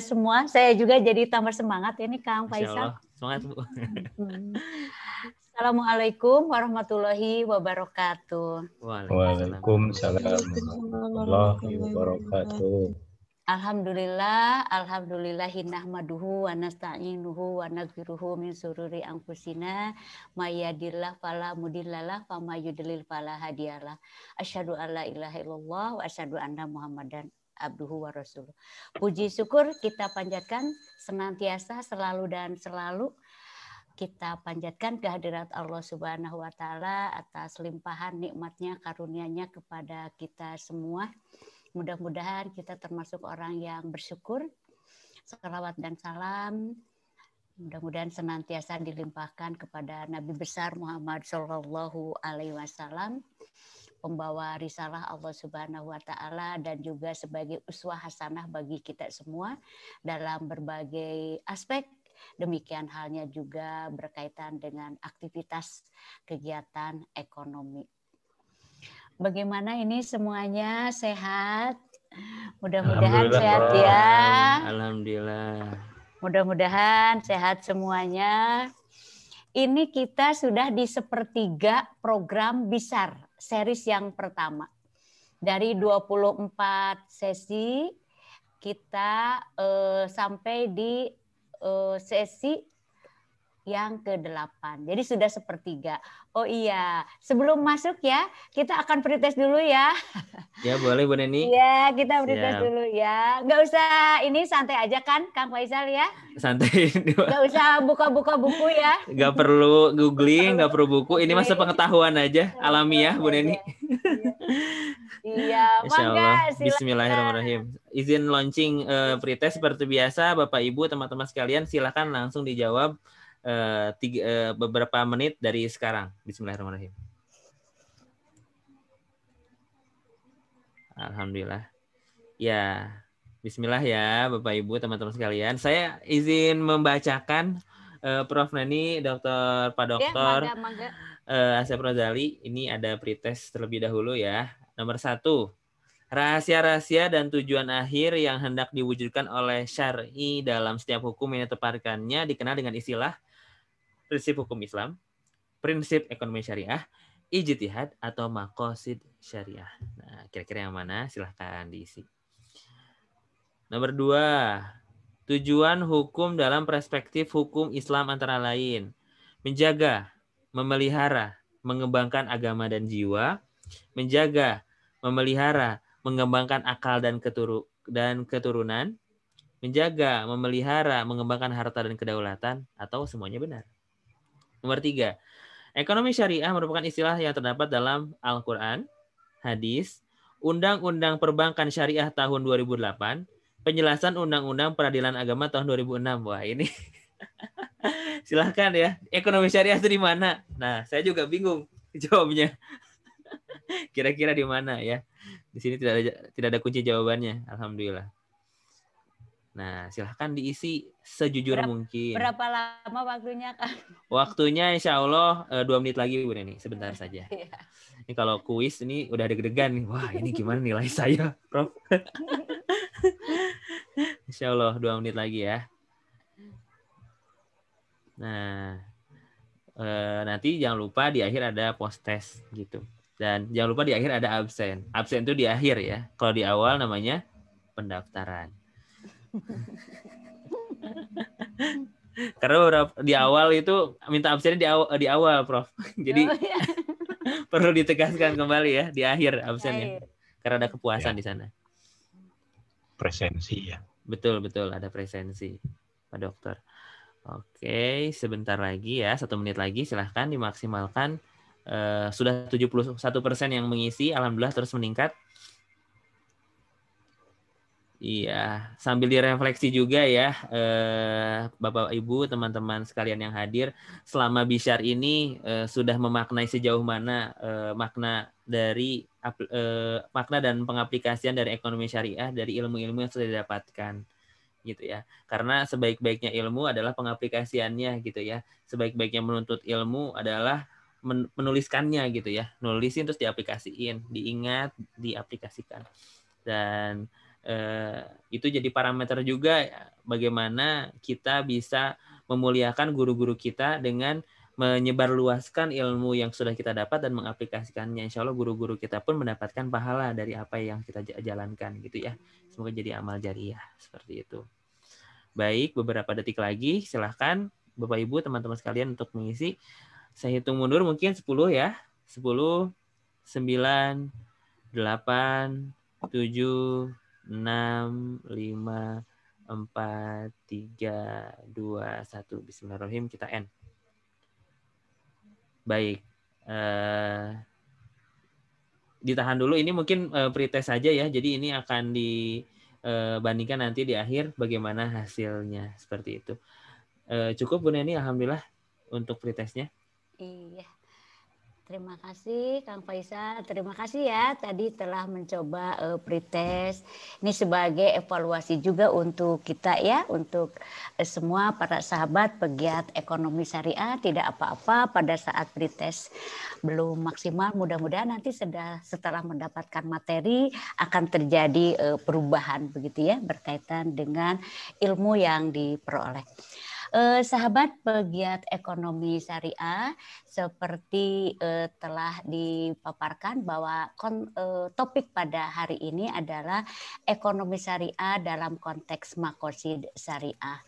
semua. Saya juga jadi tambah semangat ya nih Kang Faisal. Semangat Bu. Hmm. Assalamualaikum warahmatullahi wabarakatuh. Waalaikumsalam warahmatullahi wabarakatuh. Alhamdulillah, alhamdulillah nahmaduhu wa nasta'inuhu wa naghfiruhu min sururi anfusina mayadillah fala mudillalah wa yudlil fala hadiyalah. Asyhadu alla ilaha illallah wa asyhadu anna Muhammadan abduhu wa rasuluh. Puji syukur kita panjatkan senantiasa selalu dan selalu kita panjatkan kehadirat Allah Subhanahu wa taala atas limpahan nikmatnya karunia-Nya kepada kita semua. Mudah-mudahan kita termasuk orang yang bersyukur. Salawat dan salam mudah-mudahan senantiasa dilimpahkan kepada Nabi besar Muhammad Shallallahu alaihi wasallam pembawa risalah Allah Subhanahu wa taala dan juga sebagai uswah hasanah bagi kita semua dalam berbagai aspek Demikian halnya juga berkaitan dengan aktivitas kegiatan ekonomi. Bagaimana ini semuanya sehat? Mudah-mudahan sehat ya. Alhamdulillah. Mudah-mudahan sehat semuanya. Ini kita sudah di sepertiga program besar series yang pertama. Dari 24 sesi kita uh, sampai di uh, sesi yang ke-8. Jadi sudah sepertiga. Oh iya, sebelum masuk ya, kita akan pretest dulu ya. Ya boleh Bu Neni. Iya, kita pretest dulu ya. Nggak usah ini santai aja kan Kang Faisal ya. Santai. Nggak usah buka-buka buku ya. Nggak perlu googling, nggak perlu buku. Ini masa pengetahuan aja, alami ya Bu Neni. Iya, mangga. Iya, Bismillahirrahmanirrahim. Izin launching uh, eh, pretest seperti biasa Bapak Ibu, teman-teman sekalian silahkan langsung dijawab Eh, tiga, uh, beberapa menit dari sekarang. Bismillahirrahmanirrahim. Alhamdulillah. Ya, bismillah ya Bapak Ibu, teman-teman sekalian. Saya izin membacakan uh, Prof Nani, Dokter Pak Dokter ya, Uh, Asep Rozali. Ini ada pretest terlebih dahulu ya. Nomor satu, rahasia-rahasia dan tujuan akhir yang hendak diwujudkan oleh syari dalam setiap hukum yang ditepatkannya dikenal dengan istilah prinsip hukum Islam, prinsip ekonomi syariah, ijtihad atau makosid syariah. Nah, kira-kira yang mana? Silahkan diisi. Nomor dua, tujuan hukum dalam perspektif hukum Islam antara lain. Menjaga, memelihara, mengembangkan agama dan jiwa. Menjaga, memelihara, mengembangkan akal dan, keturu dan keturunan. Menjaga, memelihara, mengembangkan harta dan kedaulatan. Atau semuanya benar. Nomor tiga, ekonomi syariah merupakan istilah yang terdapat dalam Al-Quran, hadis, Undang-Undang Perbankan Syariah tahun 2008, penjelasan Undang-Undang Peradilan Agama tahun 2006. Wah ini silahkan ya, ekonomi syariah itu di mana? Nah, saya juga bingung jawabnya. Kira-kira di mana ya? Di sini tidak ada tidak ada kunci jawabannya. Alhamdulillah. Nah, silahkan diisi sejujur berapa, mungkin. Berapa lama waktunya, Kak? Waktunya insya Allah eh, dua menit lagi, Bu Neni. Sebentar saja. Yeah. Ini kalau kuis ini udah deg-degan Wah, ini gimana nilai saya, Prof? insya Allah dua menit lagi ya. Nah, e, nanti jangan lupa di akhir ada post test gitu. Dan jangan lupa di akhir ada absen. Absen itu di akhir ya. Kalau di awal namanya pendaftaran. Karena beberapa, di awal itu minta absennya di awal, di awal Prof. Jadi oh, ya. perlu ditegaskan kembali ya di akhir absennya. Akhir. Karena ada kepuasan ya. di sana. Presensi ya. Betul, betul. Ada presensi, Pak Dokter. Oke, sebentar lagi ya. Satu menit lagi. Silahkan dimaksimalkan. Uh, sudah 71% yang mengisi. Alhamdulillah terus meningkat. Iya, sambil direfleksi juga ya, eh, Bapak Ibu, teman-teman sekalian yang hadir, selama Bishar ini eh, sudah memaknai sejauh mana eh, makna dari eh, makna dan pengaplikasian dari ekonomi syariah dari ilmu-ilmu yang sudah didapatkan gitu ya. Karena sebaik-baiknya ilmu adalah pengaplikasiannya gitu ya. Sebaik-baiknya menuntut ilmu adalah menuliskannya gitu ya. Nulisin terus diaplikasiin, diingat, diaplikasikan. Dan Eh, itu jadi parameter juga bagaimana kita bisa memuliakan guru-guru kita dengan menyebarluaskan ilmu yang sudah kita dapat dan mengaplikasikannya. Insya Allah guru-guru kita pun mendapatkan pahala dari apa yang kita jalankan gitu ya. Semoga jadi amal jariah seperti itu. Baik, beberapa detik lagi silahkan Bapak Ibu teman-teman sekalian untuk mengisi. Saya hitung mundur mungkin 10 ya. 10, 9, 8, 7, 6, 5, 4, 3, 2, 1. Bismillahirrahmanirrahim. Kita end. Baik. Uh, ditahan dulu. Ini mungkin uh, pretest saja ya. Jadi ini akan dibandingkan eh, uh, nanti di akhir bagaimana hasilnya. Seperti itu. Uh, cukup Bu Neni. Alhamdulillah untuk pretestnya. Iya. Terima kasih Kang Faisal, terima kasih ya tadi telah mencoba uh, pretest. Ini sebagai evaluasi juga untuk kita ya, untuk uh, semua para sahabat pegiat ekonomi syariah tidak apa-apa pada saat pretest belum maksimal. Mudah-mudahan nanti sedah, setelah mendapatkan materi akan terjadi uh, perubahan begitu ya berkaitan dengan ilmu yang diperoleh eh, sahabat pegiat ekonomi syariah seperti eh, telah dipaparkan bahwa kon, eh, topik pada hari ini adalah ekonomi syariah dalam konteks makosid syariah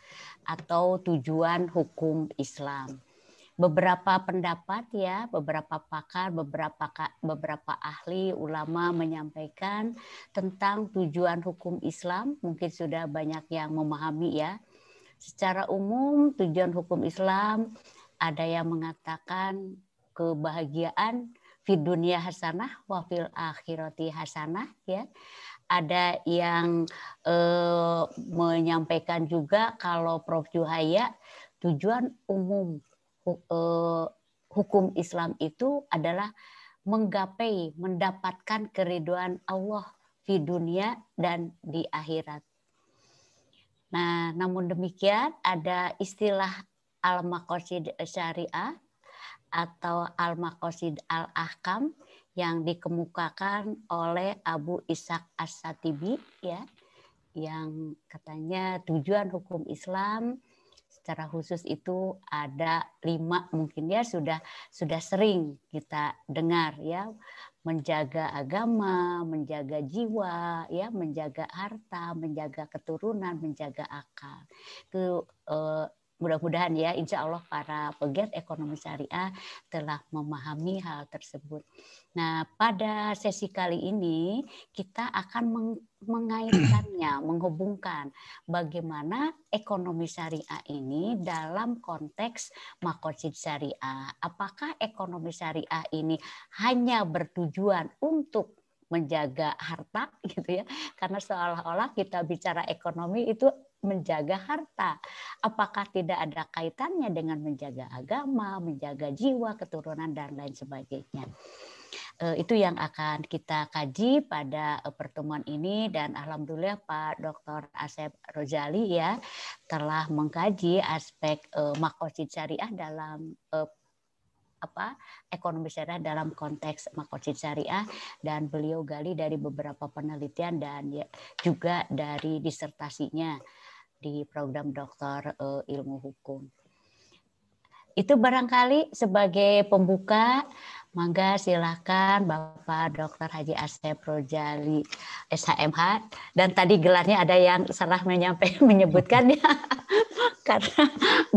atau tujuan hukum Islam beberapa pendapat ya, beberapa pakar, beberapa beberapa ahli ulama menyampaikan tentang tujuan hukum Islam, mungkin sudah banyak yang memahami ya secara umum tujuan hukum Islam ada yang mengatakan kebahagiaan di dunia hasanah wa fil akhirati hasanah ya. Ada yang eh, menyampaikan juga kalau Prof Juhaya tujuan umum eh, hukum Islam itu adalah menggapai mendapatkan keriduan Allah di dunia dan di akhirat Nah, namun demikian ada istilah al-maqasid syariah atau al-maqasid al-ahkam yang dikemukakan oleh Abu Ishaq As-Satibi ya yang katanya tujuan hukum Islam secara khusus itu ada lima mungkin ya sudah sudah sering kita dengar ya menjaga agama, menjaga jiwa, ya, menjaga harta, menjaga keturunan, menjaga akal. Itu eh, mudah-mudahan ya insya Allah para pegiat ekonomi syariah telah memahami hal tersebut. Nah pada sesi kali ini kita akan meng mengaitkannya, menghubungkan bagaimana ekonomi syariah ini dalam konteks makosid syariah. Apakah ekonomi syariah ini hanya bertujuan untuk menjaga harta gitu ya karena seolah-olah kita bicara ekonomi itu menjaga harta? Apakah tidak ada kaitannya dengan menjaga agama, menjaga jiwa, keturunan, dan lain sebagainya? Eh, itu yang akan kita kaji pada eh, pertemuan ini dan alhamdulillah Pak Dr. Asep Rozali ya telah mengkaji aspek eh, makosid syariah dalam apa ekonomi syariah dalam konteks makosid syariah dan beliau gali dari beberapa penelitian dan ya, juga dari disertasinya di program doktor uh, ilmu hukum. Itu barangkali sebagai pembuka, mangga silakan Bapak Dr. Haji Asep Rojali SHMH dan tadi gelarnya ada yang salah menyampaikan menyebutkan ya karena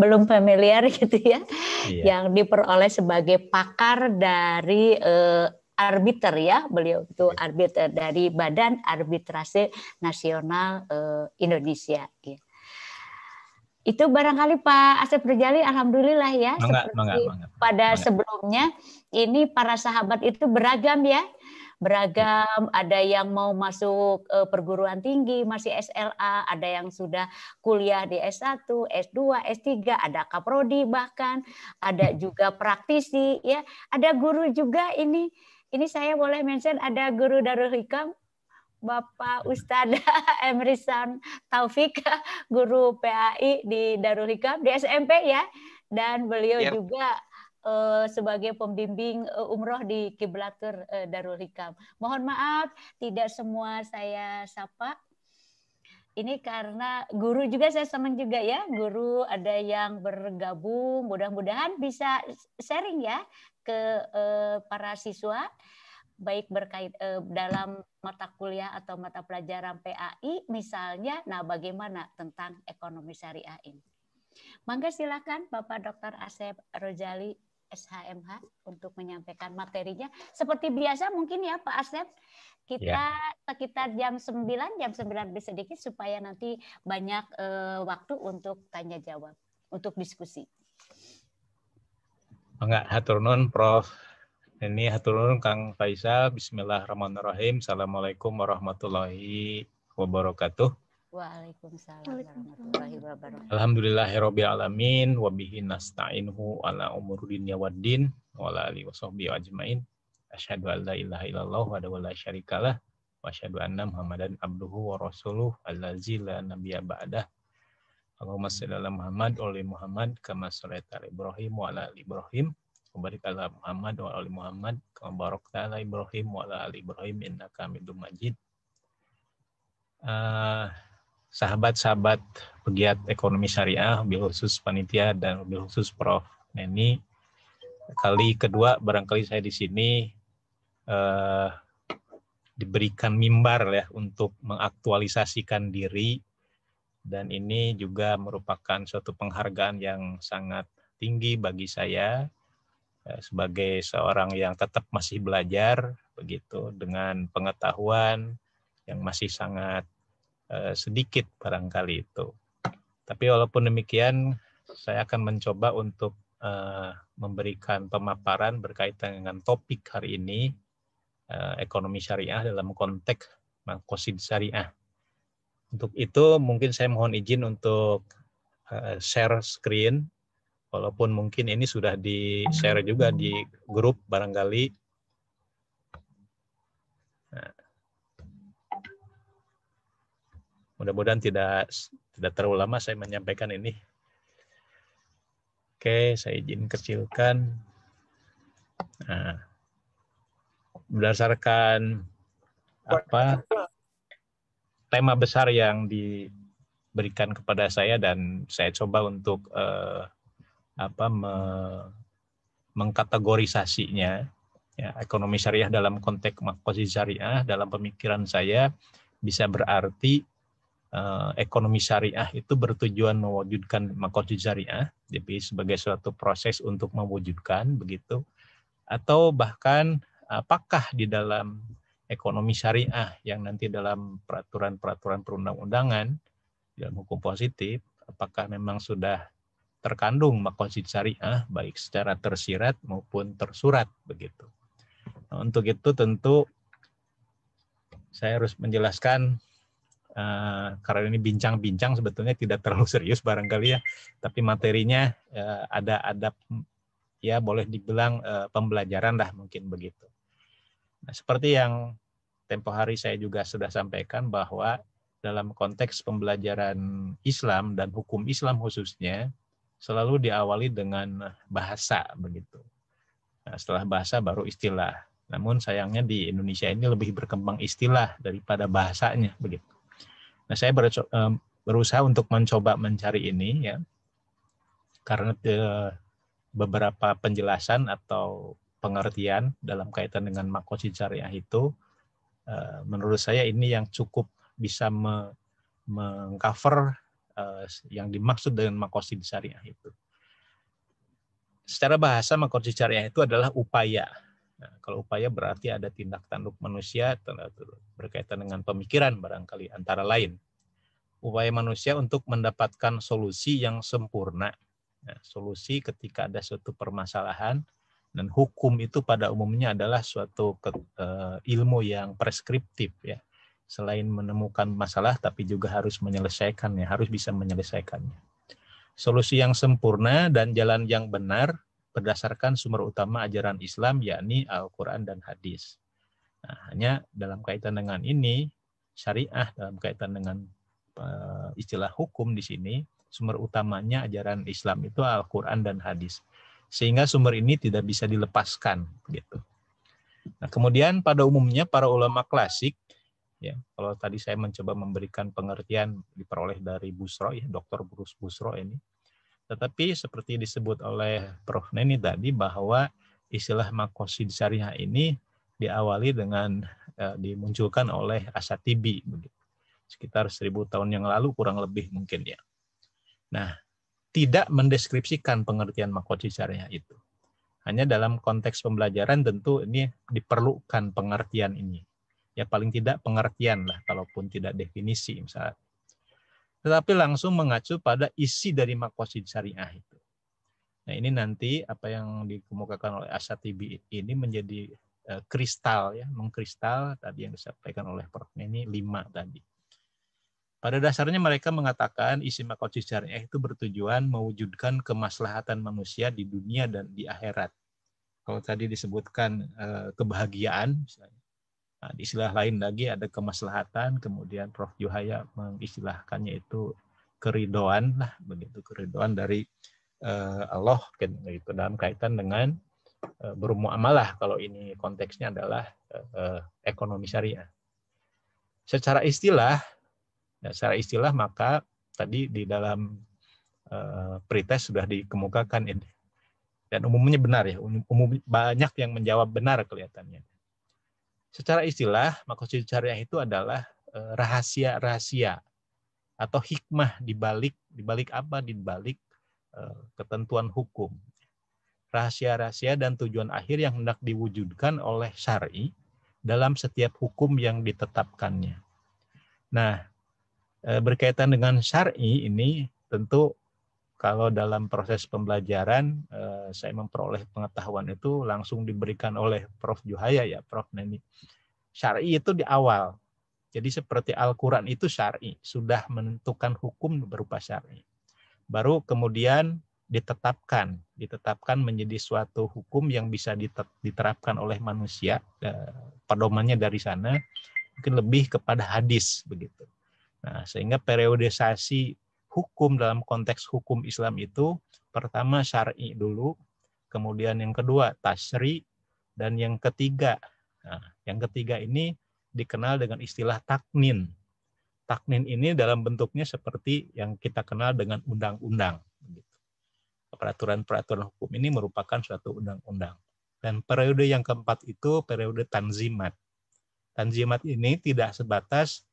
belum familiar gitu ya. Iya. Yang diperoleh sebagai pakar dari uh, arbiter ya beliau itu iya. arbiter dari Badan Arbitrase Nasional uh, Indonesia. Ya. Itu barangkali Pak Asep Rejali, alhamdulillah ya. Mangga, seperti mangga, mangga, pada mangga. sebelumnya, ini para sahabat itu beragam ya. Beragam, ada yang mau masuk eh, perguruan tinggi, masih SLA, ada yang sudah kuliah di S1, S2, S3, ada kaprodi bahkan, ada hmm. juga praktisi ya, ada guru juga ini ini saya boleh mention ada guru Darul Hikam Bapak Ustadz Emrisan Taufik, guru PAI di Darul Hikam di SMP ya, dan beliau yep. juga uh, sebagai pembimbing uh, umroh di Kiblatur uh, Darul Hikam. Mohon maaf, tidak semua saya sapa. Ini karena guru juga saya senang juga ya, guru ada yang bergabung, mudah-mudahan bisa sharing ya ke uh, para siswa baik berkait eh, dalam mata kuliah atau mata pelajaran PAI misalnya nah bagaimana tentang ekonomi syariah ini mangga silakan Bapak Dr. Asep Rojali SHMH untuk menyampaikan materinya seperti biasa mungkin ya Pak Asep kita ya. sekitar jam 9 jam 9 lebih sedikit supaya nanti banyak eh, waktu untuk tanya jawab untuk diskusi. Enggak, hatur nun Prof. Ini haturun Kang Faisal, Bismillahirrahmanirrahim. Assalamualaikum warahmatullahi wabarakatuh. Waalaikumsalam warahmatullahi wabarakatuh. alamin wa bihi nasta'inhu ala umuri dunya waddin wa ala alihi washabbihi ajmain. Asyhadu an la ilaha illallah wa la syarikalah wa asyhadu anna Muhammadan abduhu wa rasuluh allazi la nabiyya ba'dah. Allahumma shalli ala Muhammad wa Muhammad kama shallaita ala Ibrahim wa ala ali Ibrahim Kembali على Muhammad وعلى Muhammad, محمد كما باركت على Ibrahim, وعلى آل Ibrahim إنك حميد مجيد uh, sahabat-sahabat pegiat ekonomi syariah, lebih khusus panitia dan lebih khusus Prof. Neni. Kali kedua barangkali saya di sini uh, diberikan mimbar ya untuk mengaktualisasikan diri dan ini juga merupakan suatu penghargaan yang sangat tinggi bagi saya Ya, sebagai seorang yang tetap masih belajar begitu dengan pengetahuan yang masih sangat eh, sedikit barangkali itu. Tapi walaupun demikian saya akan mencoba untuk eh, memberikan pemaparan berkaitan dengan topik hari ini eh, ekonomi syariah dalam konteks makosid syariah. Untuk itu mungkin saya mohon izin untuk share screen walaupun mungkin ini sudah di share juga di grup barangkali. Nah. mudah-mudahan tidak tidak terlalu lama saya menyampaikan ini. Oke, saya izin kecilkan. Nah, berdasarkan apa tema besar yang diberikan kepada saya dan saya coba untuk eh, apa me, mengkategorisasinya ya, ekonomi syariah dalam konteks makosid syariah dalam pemikiran saya bisa berarti eh, ekonomi syariah itu bertujuan mewujudkan makosid syariah jadi sebagai suatu proses untuk mewujudkan begitu atau bahkan apakah di dalam ekonomi syariah yang nanti dalam peraturan-peraturan perundang-undangan dalam hukum positif apakah memang sudah terkandung makosid syariah baik secara tersirat maupun tersurat begitu. Nah, untuk itu tentu saya harus menjelaskan Uh, karena ini bincang-bincang sebetulnya tidak terlalu serius barangkali ya, tapi materinya uh, ada ada ya boleh dibilang uh, pembelajaran lah mungkin begitu. Nah, seperti yang tempo hari saya juga sudah sampaikan bahwa dalam konteks pembelajaran Islam dan hukum Islam khususnya selalu diawali dengan bahasa begitu. Nah, setelah bahasa baru istilah. Namun sayangnya di Indonesia ini lebih berkembang istilah daripada bahasanya begitu. Nah, saya berusaha untuk mencoba mencari ini ya. Karena e, beberapa penjelasan atau pengertian dalam kaitan dengan makosi syariah itu e, menurut saya ini yang cukup bisa meng-cover. Eh, yang dimaksud dengan makosid syariah itu. Secara bahasa makosid syariah itu adalah upaya. Nah, kalau upaya berarti ada tindak tanduk manusia berkaitan dengan pemikiran barangkali antara lain. Upaya manusia untuk mendapatkan solusi yang sempurna. Nah, solusi ketika ada suatu permasalahan dan hukum itu pada umumnya adalah suatu eh, ilmu yang preskriptif ya selain menemukan masalah tapi juga harus menyelesaikannya, harus bisa menyelesaikannya. Solusi yang sempurna dan jalan yang benar berdasarkan sumber utama ajaran Islam yakni Al-Qur'an dan hadis. Nah, hanya dalam kaitan dengan ini syariah dalam kaitan dengan eh, istilah hukum di sini sumber utamanya ajaran Islam itu Al-Qur'an dan hadis. Sehingga sumber ini tidak bisa dilepaskan gitu. Nah, kemudian pada umumnya para ulama klasik ya kalau tadi saya mencoba memberikan pengertian diperoleh dari Busro ya Dr. Bruce Busro ini tetapi seperti disebut oleh Prof Neni tadi bahwa istilah makosid syariah ini diawali dengan eh, dimunculkan oleh Asatibi begitu sekitar seribu tahun yang lalu kurang lebih mungkin ya nah tidak mendeskripsikan pengertian makosid syariah itu hanya dalam konteks pembelajaran tentu ini diperlukan pengertian ini ya paling tidak pengertian lah kalaupun tidak definisi misalnya tetapi langsung mengacu pada isi dari makosid syariah itu nah ini nanti apa yang dikemukakan oleh asatibi ini menjadi e, kristal ya mengkristal tadi yang disampaikan oleh Prof ini lima tadi pada dasarnya mereka mengatakan isi makosid syariah itu bertujuan mewujudkan kemaslahatan manusia di dunia dan di akhirat kalau tadi disebutkan e, kebahagiaan Nah, di istilah lain lagi ada kemaslahatan, kemudian Prof. Juhaya mengistilahkannya itu keridoan lah, begitu keridoan dari uh, Allah gitu dalam kaitan dengan uh, bermuamalah kalau ini konteksnya adalah uh, ekonomi syariah. Secara istilah, ya, secara istilah maka tadi di dalam uh, pretest sudah dikemukakan ini dan umumnya benar ya, um, umum, banyak yang menjawab benar kelihatannya Secara istilah, makosid syariah itu adalah eh, rahasia-rahasia atau hikmah dibalik balik apa? dibalik eh, ketentuan hukum. Rahasia-rahasia dan tujuan akhir yang hendak diwujudkan oleh syari dalam setiap hukum yang ditetapkannya. Nah, eh, berkaitan dengan syari ini tentu kalau dalam proses pembelajaran eh, saya memperoleh pengetahuan itu langsung diberikan oleh Prof. Juhaya ya, Prof. Neni. Syari itu di awal. Jadi seperti Al-Quran itu syari, sudah menentukan hukum berupa syari. Baru kemudian ditetapkan, ditetapkan menjadi suatu hukum yang bisa diterapkan oleh manusia. Eh, pedomannya dari sana mungkin lebih kepada hadis begitu. Nah, sehingga periodisasi hukum dalam konteks hukum Islam itu pertama syar'i dulu, kemudian yang kedua tasri dan yang ketiga. Nah, yang ketiga ini dikenal dengan istilah taknin. Taknin ini dalam bentuknya seperti yang kita kenal dengan undang-undang. Gitu. Peraturan-peraturan hukum ini merupakan suatu undang-undang. Dan periode yang keempat itu periode tanzimat. Tanzimat ini tidak sebatas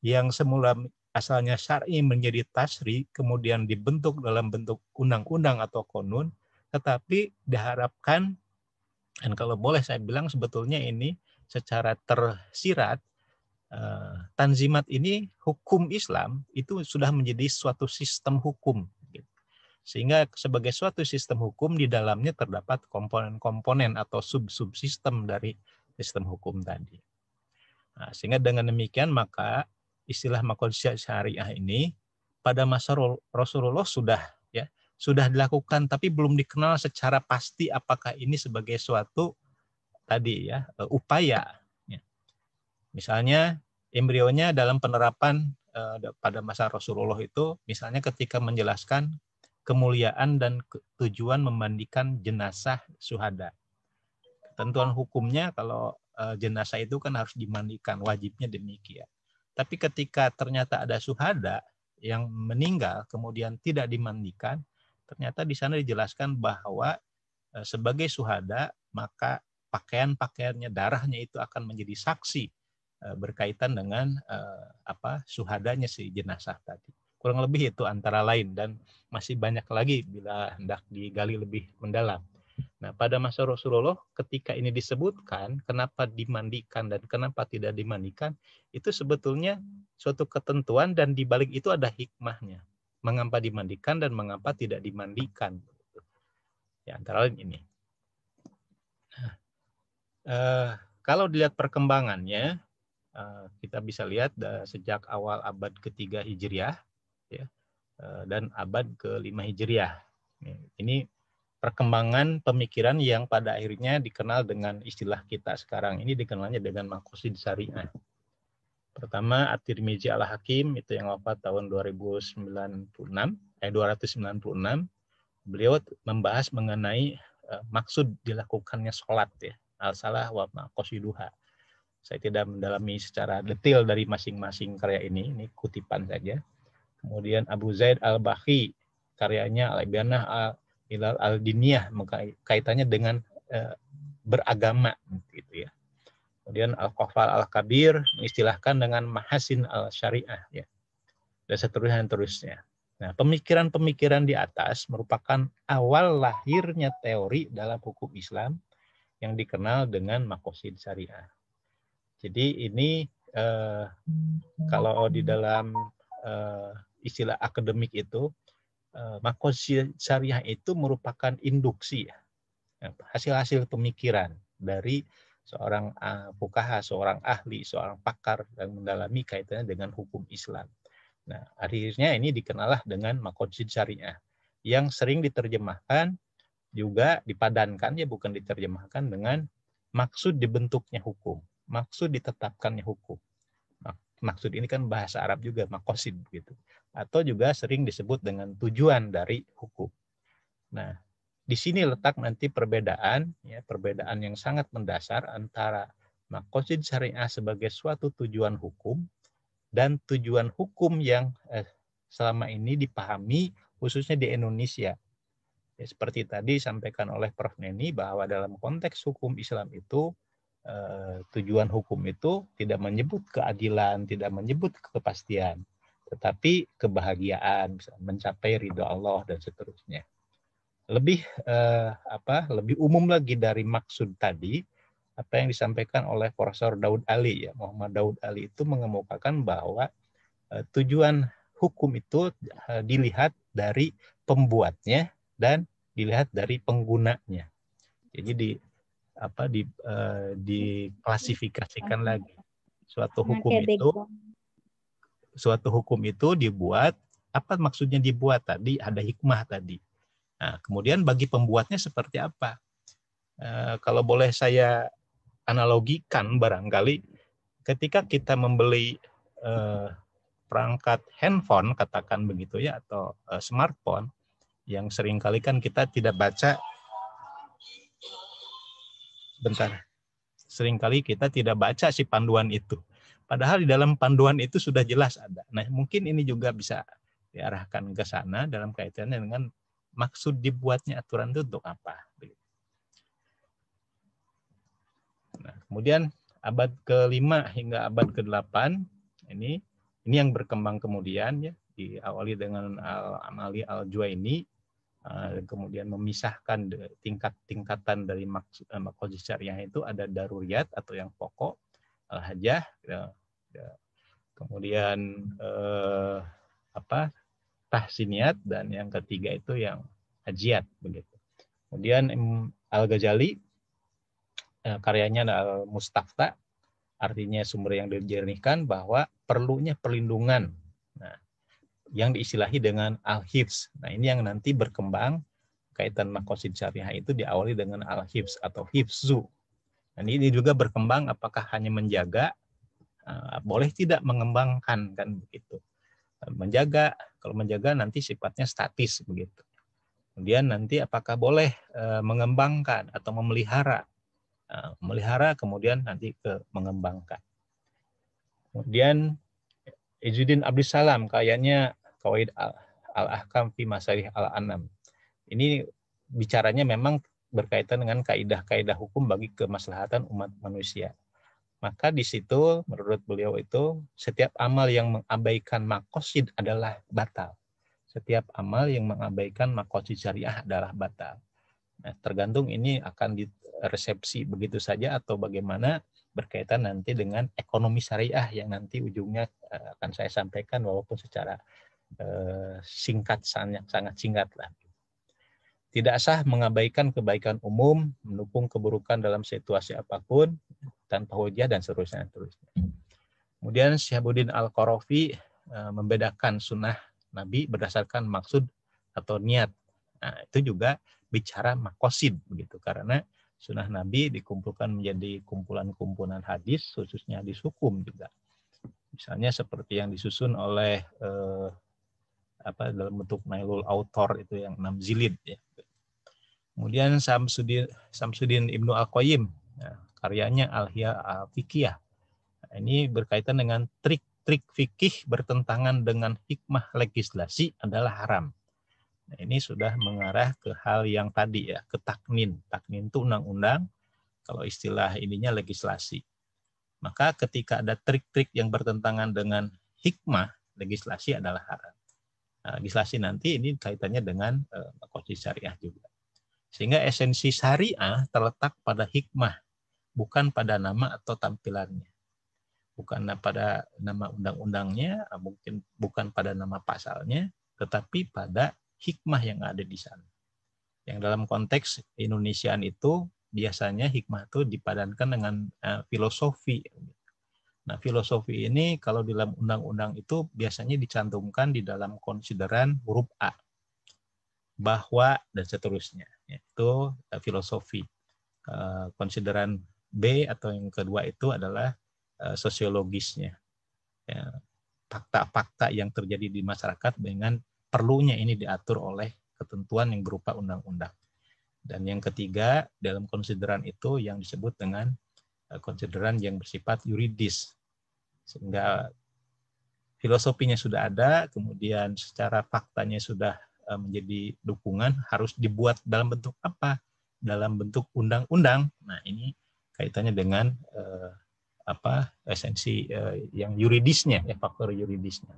yang semula asalnya syar'i menjadi tasri kemudian dibentuk dalam bentuk undang-undang atau konun tetapi diharapkan dan kalau boleh saya bilang sebetulnya ini secara tersirat eh, tanzimat ini hukum Islam itu sudah menjadi suatu sistem hukum gitu. sehingga sebagai suatu sistem hukum di dalamnya terdapat komponen-komponen atau sub-subsistem dari sistem hukum tadi. Nah, sehingga dengan demikian maka istilah makhluk syariah ini pada masa Rasulullah sudah ya sudah dilakukan tapi belum dikenal secara pasti apakah ini sebagai suatu tadi ya eh, upaya ya. misalnya embrionya dalam penerapan eh, pada masa Rasulullah itu misalnya ketika menjelaskan kemuliaan dan tujuan memandikan jenazah suhada ketentuan hukumnya kalau eh, jenazah itu kan harus dimandikan wajibnya demikian tapi ketika ternyata ada suhada yang meninggal kemudian tidak dimandikan, ternyata di sana dijelaskan bahwa eh, sebagai suhada maka pakaian-pakaiannya darahnya itu akan menjadi saksi eh, berkaitan dengan eh, apa suhadanya si jenazah tadi. Kurang lebih itu antara lain dan masih banyak lagi bila hendak digali lebih mendalam. Nah, pada masa Rasulullah ketika ini disebutkan, kenapa dimandikan dan kenapa tidak dimandikan, itu sebetulnya suatu ketentuan dan di balik itu ada hikmahnya. Mengapa dimandikan dan mengapa tidak dimandikan. Ya, antara lain ini. Nah, eh, kalau dilihat perkembangannya, eh, kita bisa lihat eh, sejak awal abad ketiga Hijriah ya, eh, dan abad ke-5 Hijriah. Ini perkembangan pemikiran yang pada akhirnya dikenal dengan istilah kita sekarang ini dikenalnya dengan makosid syariah. Pertama At-Tirmizi Al-Hakim itu yang wafat tahun 2096 eh 296. Beliau membahas mengenai eh, maksud dilakukannya sholat ya. Al-salah wa maqasiduha. Saya tidak mendalami secara detail dari masing-masing karya ini, ini kutipan saja. Kemudian Abu Zaid Al-Bahi karyanya Al-Ibanah al bahi karyanya al ibanah hilal al diniyah kaitannya dengan uh, beragama gitu ya kemudian al Kafal al kabir mengistilahkan dengan mahasin al syariah ya dan seterusnya dan terusnya nah pemikiran-pemikiran di atas merupakan awal lahirnya teori dalam hukum Islam yang dikenal dengan makosid syariah jadi ini eh, kalau di dalam eh, istilah akademik itu Eh, makosid syariah itu merupakan induksi ya. Ya, hasil-hasil pemikiran dari seorang ah, fukaha, seorang ahli, seorang pakar yang mendalami kaitannya dengan hukum Islam. Nah, akhirnya ini dikenalah dengan makosid syariah yang sering diterjemahkan juga dipadankan ya bukan diterjemahkan dengan maksud dibentuknya hukum, maksud ditetapkannya hukum. Maksud ini kan bahasa Arab juga makosid gitu atau juga sering disebut dengan tujuan dari hukum. Nah, di sini letak nanti perbedaan, ya, perbedaan yang sangat mendasar antara makosid syariah sebagai suatu tujuan hukum dan tujuan hukum yang eh, selama ini dipahami khususnya di Indonesia. Ya, seperti tadi disampaikan oleh Prof. Neni bahwa dalam konteks hukum Islam itu eh, tujuan hukum itu tidak menyebut keadilan, tidak menyebut kepastian tetapi kebahagiaan, mencapai ridho Allah dan seterusnya. Lebih eh, apa? Lebih umum lagi dari maksud tadi, apa yang disampaikan oleh Profesor Daud Ali ya Muhammad Daud Ali itu mengemukakan bahwa eh, tujuan hukum itu eh, dilihat dari pembuatnya dan dilihat dari penggunanya jadi di apa di eh, diklasifikasikan lagi suatu hukum itu suatu hukum itu dibuat, apa maksudnya dibuat tadi? Ada hikmah tadi. Nah, kemudian bagi pembuatnya seperti apa? E, kalau boleh saya analogikan barangkali, ketika kita membeli e, perangkat handphone, katakan begitu ya, atau e, smartphone, yang seringkali kan kita tidak baca, bentar, seringkali kita tidak baca si panduan itu Padahal di dalam panduan itu sudah jelas ada. Nah, mungkin ini juga bisa diarahkan ke sana dalam kaitannya dengan maksud dibuatnya aturan itu untuk apa. Nah, kemudian abad ke-5 hingga abad ke-8 ini ini yang berkembang kemudian ya diawali dengan Al-Amali Al-Juwaini eh, kemudian memisahkan tingkat-tingkatan dari maksud eh, yang itu ada daruriyat atau yang pokok Al-Hajjah ya, ya. kemudian eh, apa tahsiniat dan yang ketiga itu yang hajiat begitu kemudian Al Ghazali eh, karyanya Al Mustafta artinya sumber yang dijernihkan bahwa perlunya perlindungan nah yang diistilahi dengan al-hifz. Nah, ini yang nanti berkembang kaitan makosid syariah itu diawali dengan al-hifz atau hifzu dan ini juga berkembang apakah hanya menjaga eh, boleh tidak mengembangkan kan begitu. Eh, menjaga kalau menjaga nanti sifatnya statis begitu. Kemudian nanti apakah boleh eh, mengembangkan atau memelihara Melihara kemudian nanti ke mengembangkan. Kemudian Izzuddin Salam kayaknya Kawaid Al-Ahkam fi Masarih Al-Anam. Ini bicaranya memang berkaitan dengan kaidah-kaidah hukum bagi kemaslahatan umat manusia. Maka di situ menurut beliau itu setiap amal yang mengabaikan makosid adalah batal. Setiap amal yang mengabaikan makosid syariah adalah batal. Nah, tergantung ini akan diresepsi begitu saja atau bagaimana berkaitan nanti dengan ekonomi syariah yang nanti ujungnya eh, akan saya sampaikan walaupun secara eh, singkat sangat sangat singkat lah. Tidak sah mengabaikan kebaikan umum, mendukung keburukan dalam situasi apapun, tanpa hujah, dan seterusnya. seterusnya. Kemudian Syahbuddin Al-Qarafi e, membedakan sunnah Nabi berdasarkan maksud atau niat. Nah, itu juga bicara makosid begitu karena sunnah Nabi dikumpulkan menjadi kumpulan-kumpulan hadis khususnya hadis hukum juga. Misalnya seperti yang disusun oleh eh, apa dalam bentuk Nailul Autor itu yang enam zilid ya. Kemudian Samsudin, Samsudin Ibnu Al-Qayyim, ya, karyanya Al-Hiya Al-Fikiyah. Nah, ini berkaitan dengan trik-trik fikih bertentangan dengan hikmah legislasi adalah haram. Nah, ini sudah mengarah ke hal yang tadi ya, ke taknin. Taknin itu undang-undang, kalau istilah ininya legislasi. Maka ketika ada trik-trik yang bertentangan dengan hikmah, legislasi adalah haram. Nah, legislasi nanti ini kaitannya dengan uh, syariah juga. Sehingga esensi syariah terletak pada hikmah, bukan pada nama atau tampilannya. Bukan pada nama undang-undangnya, mungkin bukan pada nama pasalnya, tetapi pada hikmah yang ada di sana. Yang dalam konteks Indonesiaan itu biasanya hikmah itu dipadankan dengan uh, filosofi. Nah, filosofi ini kalau di dalam undang-undang itu biasanya dicantumkan di dalam konsideran huruf A. Bahwa dan seterusnya yaitu eh, filosofi. Eh, konsideran B atau yang kedua itu adalah eh, sosiologisnya. Ya, fakta-fakta yang terjadi di masyarakat dengan perlunya ini diatur oleh ketentuan yang berupa undang-undang. Dan yang ketiga, dalam konsideran itu yang disebut dengan konsideran yang bersifat yuridis. Sehingga filosofinya sudah ada, kemudian secara faktanya sudah Eh, menjadi dukungan harus dibuat dalam bentuk apa? Dalam bentuk undang-undang. Nah, ini kaitannya dengan eh, apa? esensi eh, yang yuridisnya, ya faktor yuridisnya.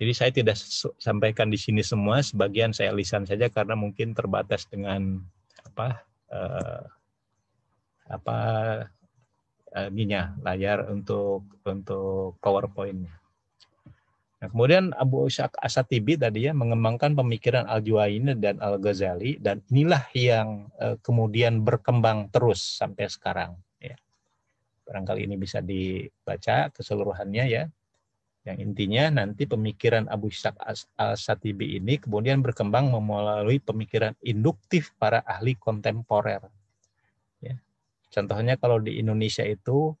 Jadi saya tidak sampaikan di sini semua, sebagian saya lisan saja karena mungkin terbatas dengan apa eh, apa eh, ininya layar untuk untuk powerpoint Nah, kemudian Abu Ishaq Asatibi tadi ya mengembangkan pemikiran Al-Juwayni dan Al-Ghazali dan inilah yang eh, kemudian berkembang terus sampai sekarang ya. Barangkali ini bisa dibaca keseluruhannya ya. Yang intinya nanti pemikiran Abu Ishaq Asatibi ini kemudian berkembang melalui pemikiran induktif para ahli kontemporer. Ya. Contohnya kalau di Indonesia itu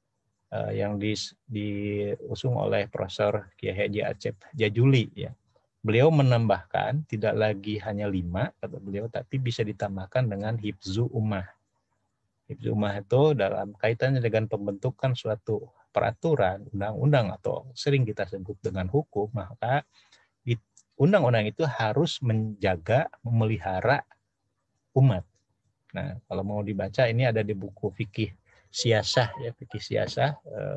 Eh, yang diusung oleh Profesor Kiai Haji Acep Jajuli ya. Beliau menambahkan tidak lagi hanya lima kata beliau tapi bisa ditambahkan dengan hibzu ummah. Hibzu ummah itu dalam kaitannya dengan pembentukan suatu peraturan, undang-undang atau sering kita sebut dengan hukum, maka undang-undang itu harus menjaga, memelihara umat. Nah, kalau mau dibaca ini ada di buku fikih siasah ya fikih siasah eh,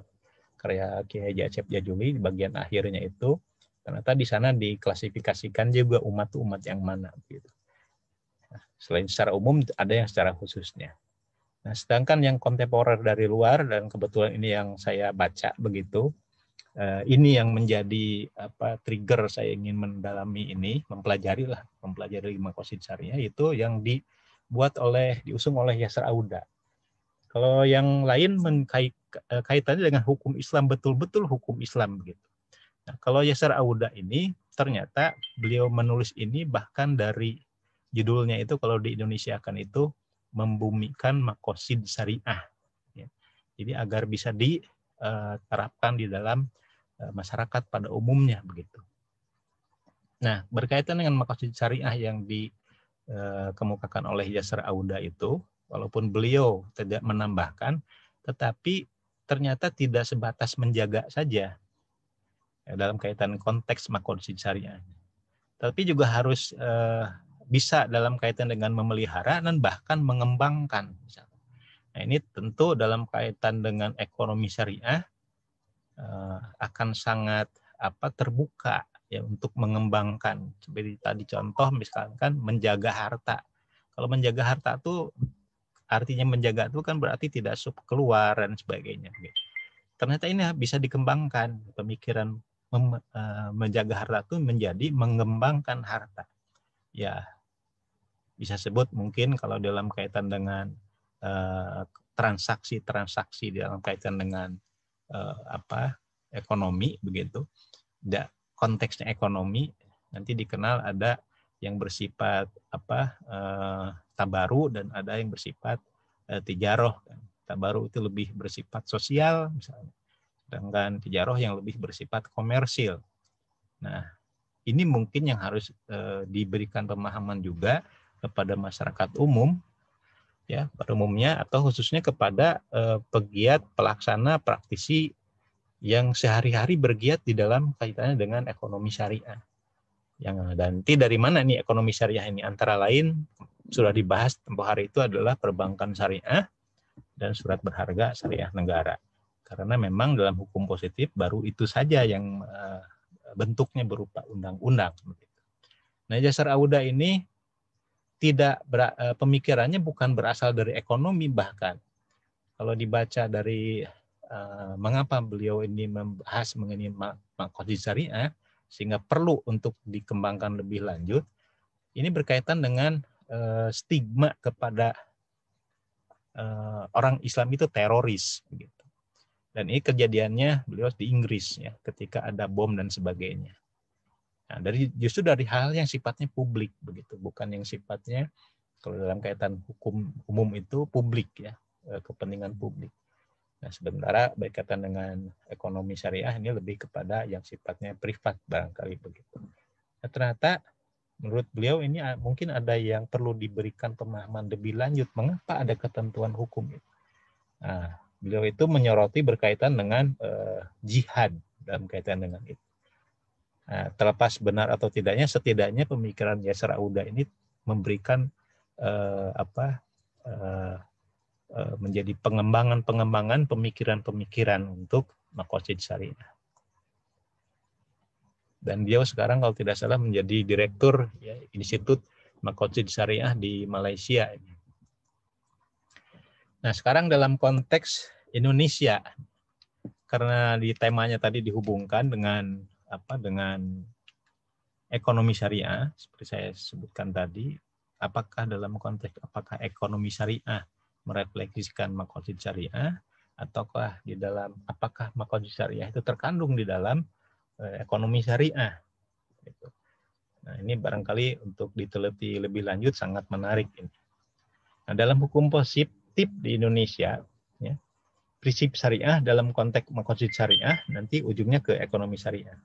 karya Kiai Jacep Jajuli di bagian akhirnya itu ternyata di sana diklasifikasikan juga umat itu umat yang mana gitu. Nah, selain secara umum ada yang secara khususnya. Nah, sedangkan yang kontemporer dari luar dan kebetulan ini yang saya baca begitu, eh, ini yang menjadi apa trigger saya ingin mendalami ini, mempelajari lah, mempelajari lima kosid syariah itu yang dibuat oleh diusung oleh Yasser Auda kalau yang lain mengkait eh, kaitannya dengan hukum Islam betul-betul hukum Islam gitu. Nah, kalau Yasar Auda ini ternyata beliau menulis ini bahkan dari judulnya itu kalau di Indonesia akan itu membumikan makosid syariah. Ya. Jadi agar bisa diterapkan eh, di dalam eh, masyarakat pada umumnya begitu. Nah berkaitan dengan makosid syariah yang dikemukakan oleh Yasar Auda itu Walaupun beliau tidak menambahkan, tetapi ternyata tidak sebatas menjaga saja ya, dalam kaitan konteks makonsih syariah. Tapi juga harus eh, bisa dalam kaitan dengan memelihara dan bahkan mengembangkan. Misalnya. Nah ini tentu dalam kaitan dengan ekonomi syariah eh, akan sangat apa terbuka ya untuk mengembangkan seperti tadi contoh misalkan menjaga harta. Kalau menjaga harta tuh artinya menjaga itu kan berarti tidak sub keluar dan sebagainya gitu. Ternyata ini bisa dikembangkan pemikiran mem, uh, menjaga harta itu menjadi mengembangkan harta. Ya bisa sebut mungkin kalau dalam kaitan dengan eh, transaksi-transaksi uh, dalam kaitan dengan uh, apa ekonomi begitu. Da, konteksnya ekonomi nanti dikenal ada yang bersifat apa eh, tabaru dan ada yang bersifat eh, tijaroh kan. Tabaru itu lebih bersifat sosial misalnya. Sedangkan tijaroh yang lebih bersifat komersil. Nah, ini mungkin yang harus eh, diberikan pemahaman juga kepada masyarakat umum ya pada umumnya atau khususnya kepada eh, pegiat pelaksana praktisi yang sehari-hari bergiat di dalam kaitannya dengan ekonomi syariah. Yang nanti eh, dari mana nih ekonomi syariah ini? Antara lain sudah hmm. dibahas tempoh hari itu adalah perbankan syariah dan surat berharga syariah negara. Karena memang dalam hukum positif baru itu saja yang eh, bentuknya berupa undang-undang. Nah, jasar auda ini tidak ber, eh, pemikirannya bukan berasal dari ekonomi bahkan kalau dibaca dari mengapa beliau ini membahas mengenai makotis syariah sehingga perlu untuk dikembangkan lebih lanjut. Ini berkaitan dengan uh, stigma kepada uh, orang Islam itu teroris. Gitu. Dan ini kejadiannya beliau di Inggris ya, ketika ada bom dan sebagainya. Nah, dari justru dari hal yang sifatnya publik begitu, bukan yang sifatnya kalau dalam kaitan hukum umum itu publik ya, eh, kepentingan publik. Nah, sementara berkaitan dengan ekonomi syariah ini lebih kepada yang sifatnya privat barangkali begitu. Nah, ternyata menurut beliau ini ah, mungkin ada yang perlu diberikan pemahaman lebih lanjut mengapa ada ketentuan hukum itu. Nah, beliau itu menyoroti berkaitan dengan eh, jihad dalam kaitan dengan itu. Nah, terlepas benar atau tidaknya, setidaknya pemikiran Yasser Auda ini memberikan eh, apa eh, Eh, menjadi pengembangan-pengembangan pemikiran-pemikiran untuk makosid syariah. Dan dia sekarang kalau tidak salah menjadi direktur ya, Institut Makosid Syariah di Malaysia. Nah sekarang dalam konteks Indonesia, karena di temanya tadi dihubungkan dengan apa dengan ekonomi syariah seperti saya sebutkan tadi, apakah dalam konteks apakah ekonomi syariah merefleksikan makosid syariah ataukah di dalam apakah makosid syariah itu terkandung di dalam eh, ekonomi syariah. Gitu. Nah ini barangkali untuk diteliti lebih lanjut sangat menarik ini. Nah dalam hukum positif di Indonesia, ya, prinsip syariah dalam konteks makosid syariah nanti ujungnya ke ekonomi syariah.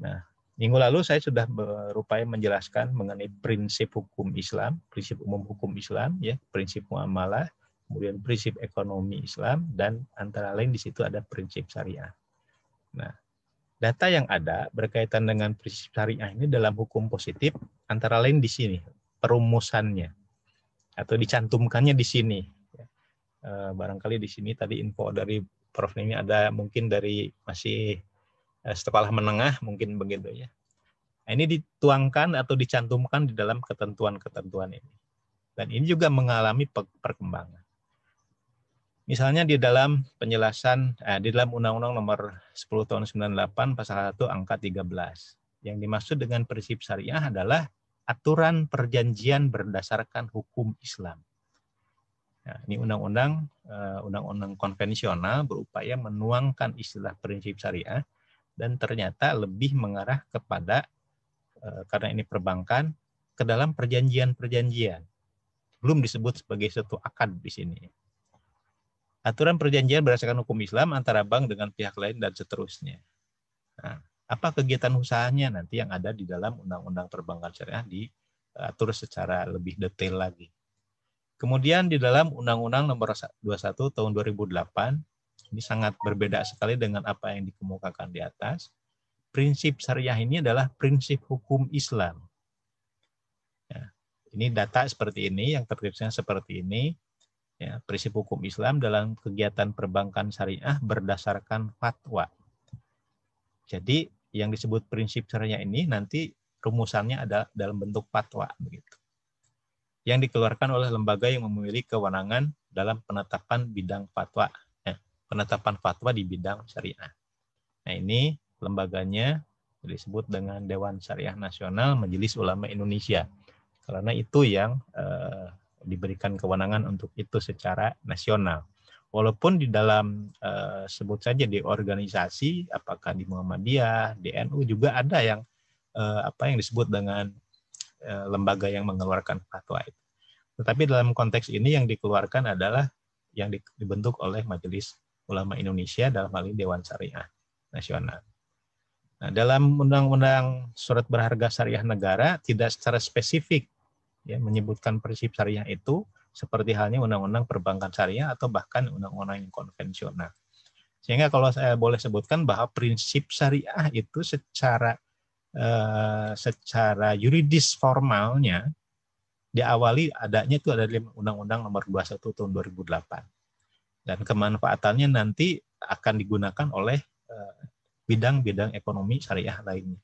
Nah Minggu lalu saya sudah berupaya menjelaskan mengenai prinsip hukum Islam, prinsip umum hukum Islam, ya, prinsip muamalah, kemudian prinsip ekonomi Islam, dan antara lain di situ ada prinsip syariah. Nah, data yang ada berkaitan dengan prinsip syariah ini dalam hukum positif, antara lain di sini perumusannya atau dicantumkannya di sini. Ya. Eh, barangkali di sini tadi info dari Prof ini ada mungkin dari masih Eh, sekolah menengah mungkin begitu ya. Nah, ini dituangkan atau dicantumkan di dalam ketentuan-ketentuan ini. Dan ini juga mengalami perkembangan. Misalnya di dalam penjelasan eh, di dalam Undang-Undang Nomor 10 Tahun 98 Pasal 1 Angka 13. Yang dimaksud dengan prinsip syariah adalah aturan perjanjian berdasarkan hukum Islam. Nah, ini undang-undang eh, undang-undang konvensional berupaya menuangkan istilah prinsip syariah dan ternyata lebih mengarah kepada eh, karena ini perbankan ke dalam perjanjian-perjanjian. Belum disebut sebagai suatu akad di sini. Aturan perjanjian berdasarkan hukum Islam antara bank dengan pihak lain dan seterusnya. Nah, apa kegiatan usahanya nanti yang ada di dalam Undang-Undang Perbankan Syariah diatur secara lebih detail lagi. Kemudian di dalam Undang-Undang nomor 21 tahun 2008 ini sangat berbeda sekali dengan apa yang dikemukakan di atas. Prinsip syariah ini adalah prinsip hukum Islam. Ya, ini data seperti ini, yang terkripsinya seperti ini. Ya, prinsip hukum Islam dalam kegiatan perbankan syariah berdasarkan fatwa. Jadi yang disebut prinsip syariah ini nanti rumusannya ada dalam bentuk fatwa begitu yang dikeluarkan oleh lembaga yang memiliki kewenangan dalam penetapan bidang fatwa penetapan fatwa di bidang syariah. Nah ini lembaganya disebut dengan Dewan Syariah Nasional Majelis Ulama Indonesia. Karena itu yang eh, diberikan kewenangan untuk itu secara nasional. Walaupun di dalam eh, sebut saja di organisasi, apakah di Muhammadiyah, di NU juga ada yang eh, apa yang disebut dengan eh, lembaga yang mengeluarkan fatwa itu. Tetapi dalam konteks ini yang dikeluarkan adalah yang dibentuk oleh majelis ulama Indonesia dalam hal ini Dewan Syariah Nasional. Nah, dalam undang-undang surat berharga syariah negara tidak secara spesifik ya, menyebutkan prinsip syariah itu seperti halnya undang-undang perbankan syariah atau bahkan undang-undang yang konvensional. Sehingga kalau saya boleh sebutkan bahwa prinsip syariah itu secara eh, secara yuridis formalnya diawali adanya itu ada Undang-Undang Nomor 21 Tahun 2008 dan kemanfaatannya nanti akan digunakan oleh eh, bidang-bidang ekonomi syariah lainnya.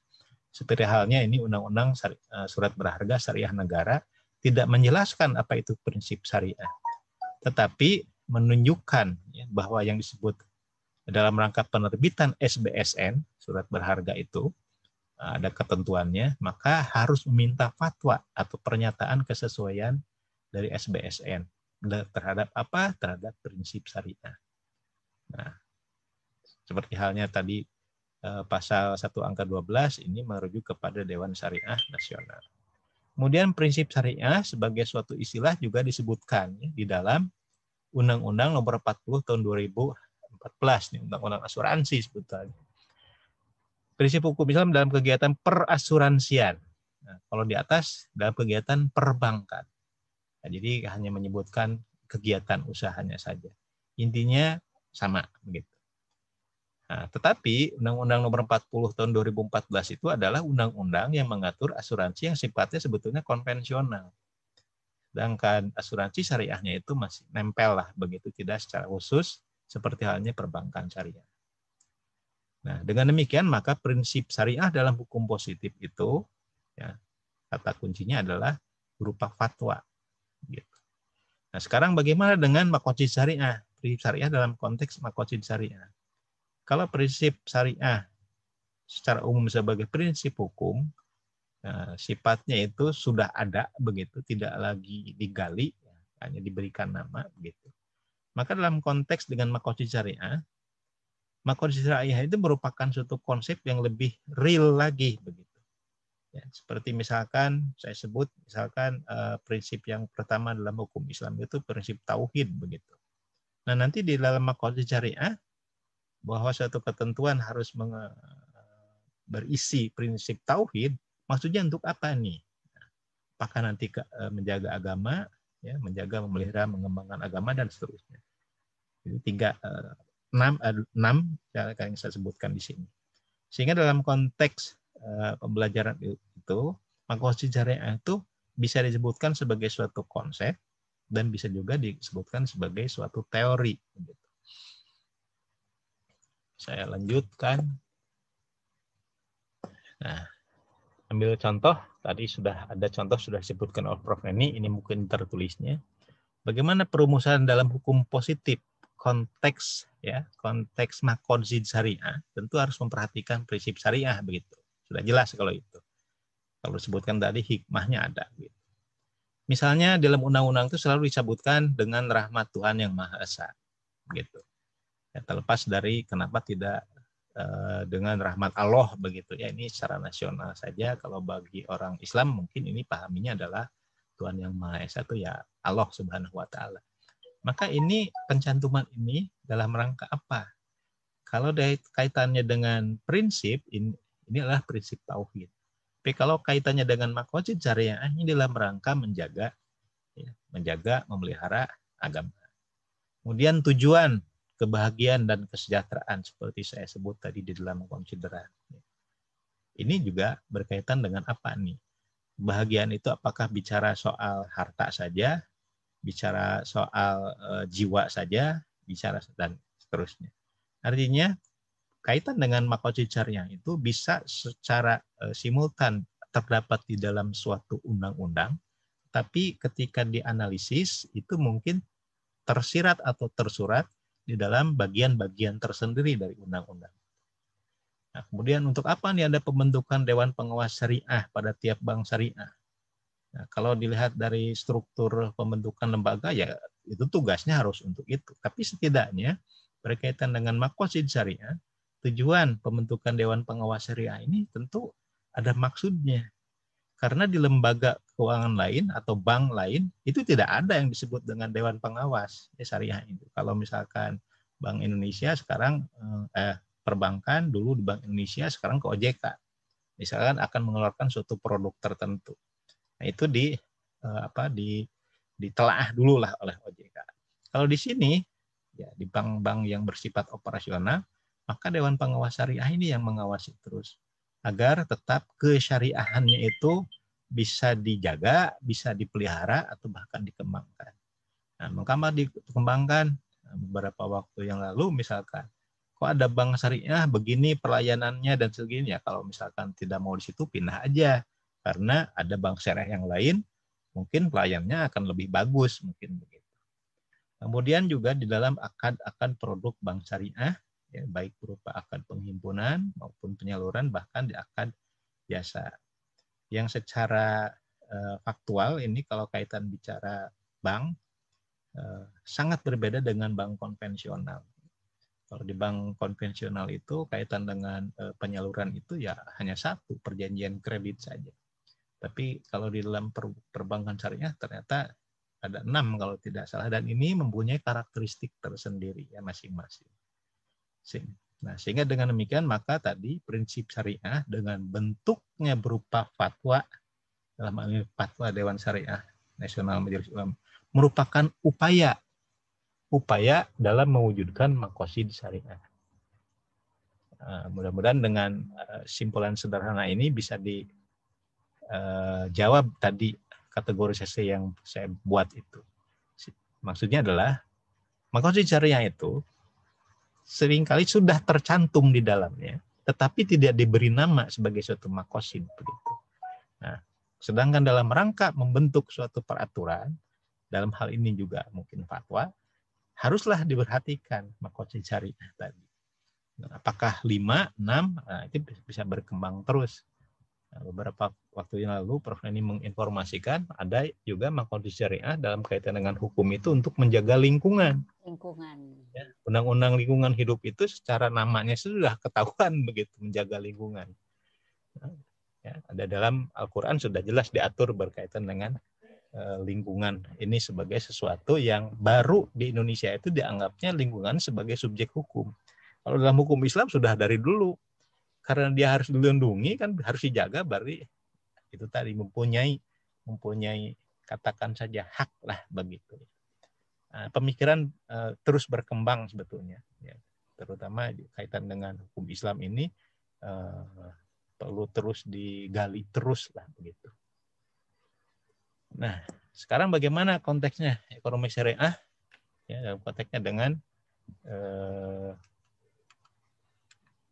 Seperti halnya ini Undang-Undang eh, Surat Berharga Syariah Negara tidak menjelaskan apa itu prinsip syariah, tetapi menunjukkan ya, bahwa yang disebut dalam rangka penerbitan SBSN surat berharga itu eh, ada ketentuannya, maka harus meminta fatwa atau pernyataan kesesuaian dari SBSN terhadap apa? Terhadap prinsip syariah. Nah, seperti halnya tadi eh, pasal 1 angka 12 ini merujuk kepada Dewan Syariah Nasional. Kemudian prinsip syariah sebagai suatu istilah juga disebutkan ya, di dalam Undang-Undang Nomor 40 Tahun 2014 nih Undang-Undang Asuransi sebetulnya. Prinsip hukum Islam dalam kegiatan perasuransian. Nah, kalau di atas dalam kegiatan perbankan. Nah, jadi hanya menyebutkan kegiatan usahanya saja. Intinya sama begitu. Nah, tetapi Undang-Undang Nomor 40 Tahun 2014 itu adalah undang-undang yang mengatur asuransi yang sifatnya sebetulnya konvensional. Sedangkan asuransi syariahnya itu masih nempel lah begitu tidak secara khusus seperti halnya perbankan syariah. Nah, dengan demikian maka prinsip syariah dalam hukum positif itu ya, kata kuncinya adalah berupa fatwa Gitu. Nah sekarang bagaimana dengan makoci syariah? Prinsip syariah dalam konteks makoci syariah. Kalau prinsip syariah secara umum sebagai prinsip hukum, eh, sifatnya itu sudah ada begitu, tidak lagi digali, hanya diberikan nama begitu. Maka dalam konteks dengan makoci syariah, makosid syariah itu merupakan suatu konsep yang lebih real lagi begitu. Ya, seperti misalkan saya sebut misalkan eh, prinsip yang pertama dalam hukum Islam itu prinsip tauhid begitu. Nah nanti di dalam makhluk syariah bahwa suatu ketentuan harus eh, berisi prinsip tauhid, maksudnya untuk apa nih? Apakah nanti ke, eh, menjaga agama, ya, menjaga, memelihara, mengembangkan agama dan seterusnya. Jadi tiga eh, enam eh, enam ya, yang saya sebutkan di sini. Sehingga dalam konteks Eh, pembelajaran itu, makosi syariah itu bisa disebutkan sebagai suatu konsep dan bisa juga disebutkan sebagai suatu teori. Gitu. Saya lanjutkan. Nah, ambil contoh tadi sudah ada contoh sudah disebutkan oleh Prof. Neni, ini mungkin tertulisnya. Bagaimana perumusan dalam hukum positif konteks ya konteks makonzid syariah tentu harus memperhatikan prinsip syariah begitu sudah jelas kalau itu. Kalau disebutkan tadi hikmahnya ada. Gitu. Misalnya dalam undang-undang itu selalu disebutkan dengan rahmat Tuhan yang Maha Esa. Gitu. Ya, terlepas dari kenapa tidak uh, dengan rahmat Allah begitu ya ini secara nasional saja kalau bagi orang Islam mungkin ini pahaminya adalah Tuhan yang Maha Esa itu ya Allah Subhanahu wa taala. Maka ini pencantuman ini dalam rangka apa? Kalau dari kaitannya dengan prinsip ini adalah prinsip tauhid. Tapi kalau kaitannya dengan makosid syariah ini dalam rangka menjaga, ya, menjaga, memelihara agama. Kemudian tujuan kebahagiaan dan kesejahteraan seperti saya sebut tadi di dalam konsideran. Ini juga berkaitan dengan apa nih? Kebahagiaan itu apakah bicara soal harta saja, bicara soal eh, jiwa saja, bicara dan seterusnya. Artinya Kaitan dengan makot cicarnya itu bisa secara eh, simultan terdapat di dalam suatu undang-undang, tapi ketika dianalisis itu mungkin tersirat atau tersurat di dalam bagian-bagian tersendiri dari undang-undang. Nah, kemudian untuk apa nih ada pembentukan Dewan Pengawas Syariah pada tiap bank syariah? Nah, kalau dilihat dari struktur pembentukan lembaga ya itu tugasnya harus untuk itu. Tapi setidaknya berkaitan dengan makosid syariah tujuan pembentukan Dewan Pengawas Syariah ini tentu ada maksudnya. Karena di lembaga keuangan lain atau bank lain itu tidak ada yang disebut dengan Dewan Pengawas eh, Syariah itu. Kalau misalkan Bank Indonesia sekarang eh, eh perbankan dulu di Bank Indonesia sekarang ke OJK. Misalkan akan mengeluarkan suatu produk tertentu. Nah, itu di eh, apa di ditelaah dulu lah oleh OJK. Kalau di sini ya di bank-bank yang bersifat operasional maka Dewan Pengawas Syariah ini yang mengawasi terus agar tetap kesyariahannya itu bisa dijaga, bisa dipelihara atau bahkan dikembangkan. Nah, maka dikembangkan nah, beberapa waktu yang lalu misalkan kok ada bank syariah begini pelayanannya dan segini ya kalau misalkan tidak mau di situ pindah aja karena ada bank syariah yang lain mungkin pelayannya akan lebih bagus mungkin begitu. Kemudian juga di dalam akad akan produk bank syariah ya, baik berupa akad penghimpunan maupun penyaluran bahkan di akad biasa Yang secara uh, faktual ini kalau kaitan bicara bank uh, sangat berbeda dengan bank konvensional. Kalau di bank konvensional itu kaitan dengan uh, penyaluran itu ya hanya satu perjanjian kredit saja. Tapi kalau di dalam per, perbankan syariah ternyata ada enam kalau tidak salah dan ini mempunyai karakteristik tersendiri ya masing-masing. Nah, sehingga dengan demikian maka tadi prinsip syariah dengan bentuknya berupa fatwa dalam hal ini fatwa Dewan Syariah Nasional Majelis Ulama merupakan upaya upaya dalam mewujudkan makosid syariah. Eh, mudah-mudahan dengan eh, simpulan sederhana ini bisa dijawab eh, tadi kategorisasi yang saya buat itu. Maksudnya adalah makosid syariah itu seringkali sudah tercantum di dalamnya, tetapi tidak diberi nama sebagai suatu makosin. Begitu. Nah, sedangkan dalam rangka membentuk suatu peraturan, dalam hal ini juga mungkin fatwa, haruslah diperhatikan makosin syariah tadi. Nah, apakah lima, enam? nah, itu bisa berkembang terus Nah, beberapa waktu yang lalu Prof Neni menginformasikan ada juga makhluk syariah dalam kaitan dengan hukum itu untuk menjaga lingkungan. Lingkungan. Ya, undang-undang lingkungan hidup itu secara namanya sudah ketahuan begitu menjaga lingkungan. Nah, ya, ada dalam Al-Qur'an sudah jelas diatur berkaitan dengan eh, lingkungan. Ini sebagai sesuatu yang baru di Indonesia itu dianggapnya lingkungan sebagai subjek hukum. Kalau dalam hukum Islam sudah dari dulu karena dia harus dilindungi kan harus dijaga berarti itu tadi mempunyai mempunyai katakan saja hak lah begitu nah, pemikiran eh, terus berkembang sebetulnya ya. terutama kaitan dengan hukum Islam ini eh, perlu terus digali terus lah begitu nah sekarang bagaimana konteksnya ekonomi syariah ya dalam konteksnya dengan eh,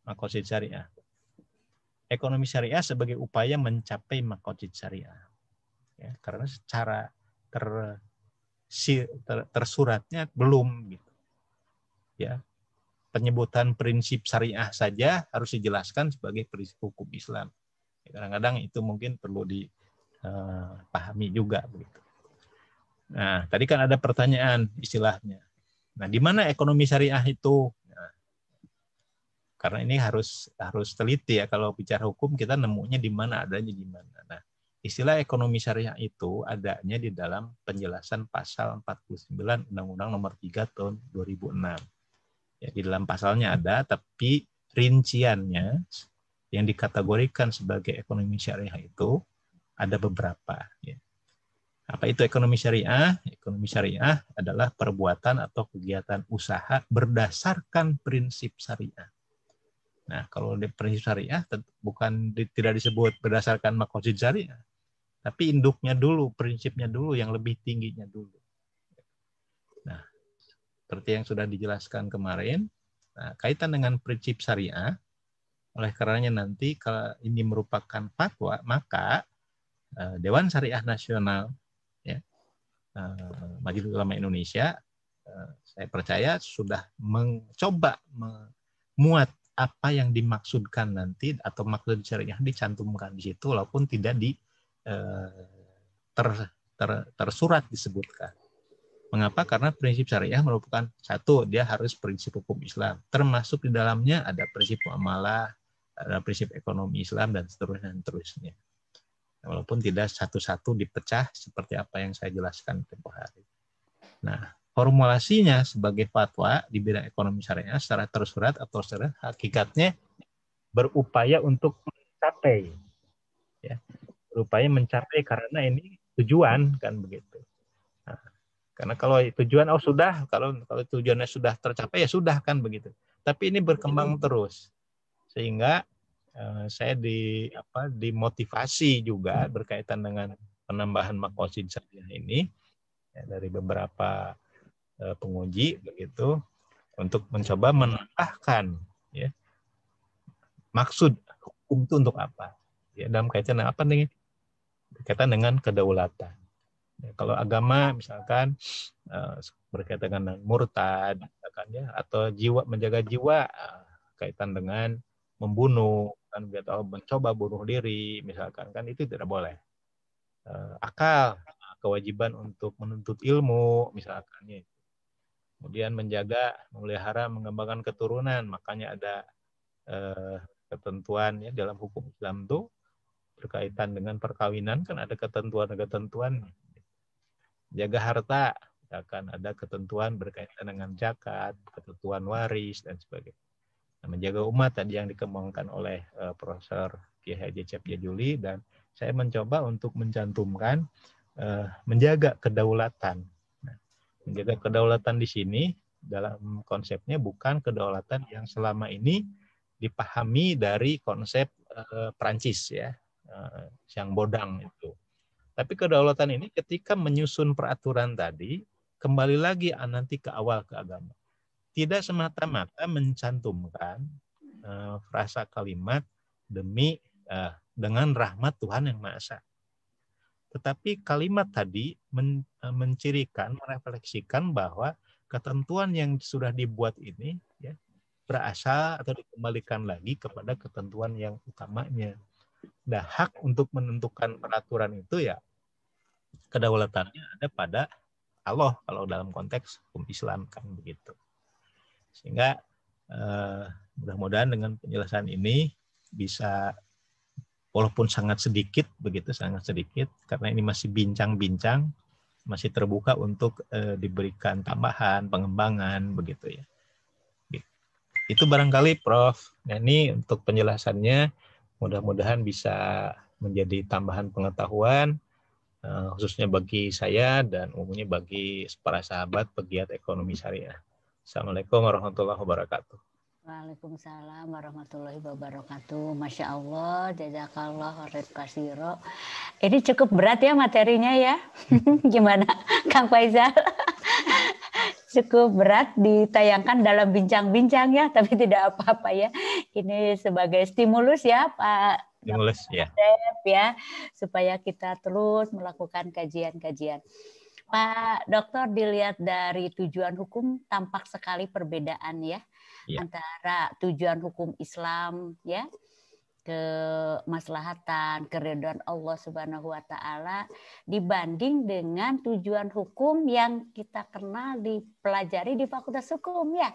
makosid syariah ekonomi syariah sebagai upaya mencapai makotid syariah. Ya, karena secara ter, ter, tersuratnya belum gitu. Ya. Penyebutan prinsip syariah saja harus dijelaskan sebagai prinsip hukum Islam. Ya, kadang-kadang itu mungkin perlu dipahami eh, juga begitu. Nah, tadi kan ada pertanyaan istilahnya. Nah, di mana ekonomi syariah itu karena ini harus harus teliti ya kalau bicara hukum kita nemunya di mana adanya di mana. Nah, istilah ekonomi syariah itu adanya di dalam penjelasan pasal 49 Undang-Undang Nomor 3 tahun 2006. Ya, di dalam pasalnya ada tapi rinciannya yang dikategorikan sebagai ekonomi syariah itu ada beberapa ya. Apa itu ekonomi syariah? Ekonomi syariah adalah perbuatan atau kegiatan usaha berdasarkan prinsip syariah Nah, kalau di prinsip syariah bukan di, tidak disebut berdasarkan makosid syariah, tapi induknya dulu, prinsipnya dulu yang lebih tingginya dulu. Nah, seperti yang sudah dijelaskan kemarin, nah, kaitan dengan prinsip syariah, oleh karenanya nanti kalau ini merupakan fatwa, maka eh, Dewan Syariah Nasional ya, eh, Majelis Ulama Indonesia eh, saya percaya sudah mencoba memuat apa yang dimaksudkan nanti atau maksud syariah dicantumkan di situ walaupun tidak di eh, ter, ter, tersurat disebutkan. Mengapa? Karena prinsip syariah merupakan satu, dia harus prinsip hukum Islam. Termasuk di dalamnya ada prinsip muamalah, ada prinsip ekonomi Islam dan seterusnya dan seterusnya. Walaupun tidak satu-satu dipecah seperti apa yang saya jelaskan tempo hari. Nah, formulasinya sebagai fatwa di bidang ekonomi syariah secara tersurat atau secara hakikatnya berupaya untuk mencapai ya berupaya mencapai karena ini tujuan kan begitu nah, karena kalau tujuan oh sudah kalau kalau tujuannya sudah tercapai ya sudah kan begitu tapi ini berkembang iya. terus sehingga eh, saya di apa dimotivasi juga hmm. berkaitan dengan penambahan makosid syariah ini ya, dari beberapa Eh, penguji begitu untuk mencoba menahkan ya maksud hukum itu untuk apa ya dalam kaitan dengan apa nih berkaitan dengan kedaulatan ya, kalau agama misalkan eh, berkaitan dengan murtad misalkan ya atau jiwa menjaga jiwa eh, kaitan dengan membunuh kan gitu, atau mencoba bunuh diri misalkan kan itu tidak boleh akal kewajiban untuk menuntut ilmu misalkan ya kemudian menjaga, memelihara, mengembangkan keturunan. Makanya ada eh, ketentuan ya dalam hukum Islam itu berkaitan dengan perkawinan kan ada ketentuan-ketentuan. Jaga harta akan ada ketentuan berkaitan dengan zakat, ketentuan waris dan sebagainya. Nah, menjaga umat tadi yang dikembangkan oleh uh, Profesor Kiai Haji Cepya Juli dan saya mencoba untuk mencantumkan uh, menjaga kedaulatan menjaga kedaulatan di sini dalam konsepnya bukan kedaulatan yang selama ini dipahami dari konsep uh, eh, Prancis ya uh, eh, yang bodang itu. Tapi kedaulatan ini ketika menyusun peraturan tadi kembali lagi ah, nanti ke awal ke agama. Tidak semata-mata mencantumkan uh, frasa kalimat demi uh, dengan rahmat Tuhan yang Maha Esa. Tetapi kalimat tadi men, eh, mencirikan, merefleksikan bahwa ketentuan yang sudah dibuat ini ya, berasal atau dikembalikan lagi kepada ketentuan yang utamanya. Nah, hak untuk menentukan peraturan itu ya kedaulatannya ada pada Allah kalau dalam konteks hukum Islam kan begitu. Sehingga eh, mudah-mudahan dengan penjelasan ini bisa walaupun sangat sedikit begitu sangat sedikit karena ini masih bincang-bincang masih terbuka untuk eh, diberikan tambahan pengembangan begitu ya itu barangkali Prof nah, ini untuk penjelasannya mudah-mudahan bisa menjadi tambahan pengetahuan eh, khususnya bagi saya dan umumnya bagi para sahabat pegiat ekonomi syariah Assalamualaikum warahmatullahi wabarakatuh Waalaikumsalam warahmatullahi wabarakatuh. Masya Allah, jazakallah khair kasiro. Ini cukup berat ya materinya ya. Gimana Kang Faisal? cukup berat ditayangkan dalam bincang-bincang ya, tapi tidak apa-apa ya. Ini sebagai stimulus ya Pak Stimulus ya. ya, supaya kita terus melakukan kajian-kajian. Pak Dokter dilihat dari tujuan hukum tampak sekali perbedaan ya yeah. antara tujuan hukum Islam ya kemaslahatan, keriduan Allah Subhanahu wa taala dibanding dengan tujuan hukum yang kita kenal dipelajari di Fakultas Hukum ya.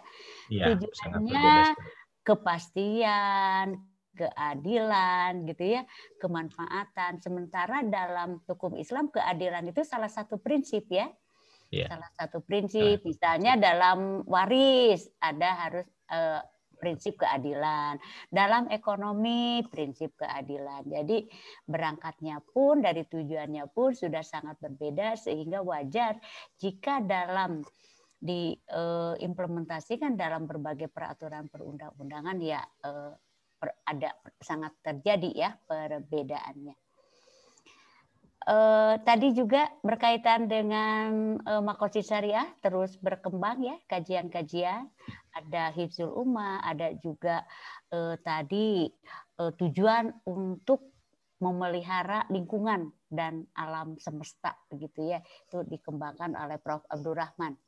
ya Tujuannya kepastian, keadilan gitu ya, kemanfaatan. Sementara dalam hukum Islam keadilan itu salah satu prinsip ya. Yeah. Salah satu prinsip, misalnya dalam waris ada harus eh, prinsip keadilan. Dalam ekonomi, prinsip keadilan. Jadi berangkatnya pun dari tujuannya pun sudah sangat berbeda sehingga wajar jika dalam diimplementasikan eh, dalam berbagai peraturan perundang-undangan ya eh, per, ada sangat terjadi ya perbedaannya uh, tadi juga berkaitan dengan uh, eh, makosi syariah terus berkembang ya kajian-kajian ada hifzul umma ada juga uh, tadi uh, tujuan untuk memelihara lingkungan dan alam semesta begitu ya itu dikembangkan oleh Prof Abdurrahman.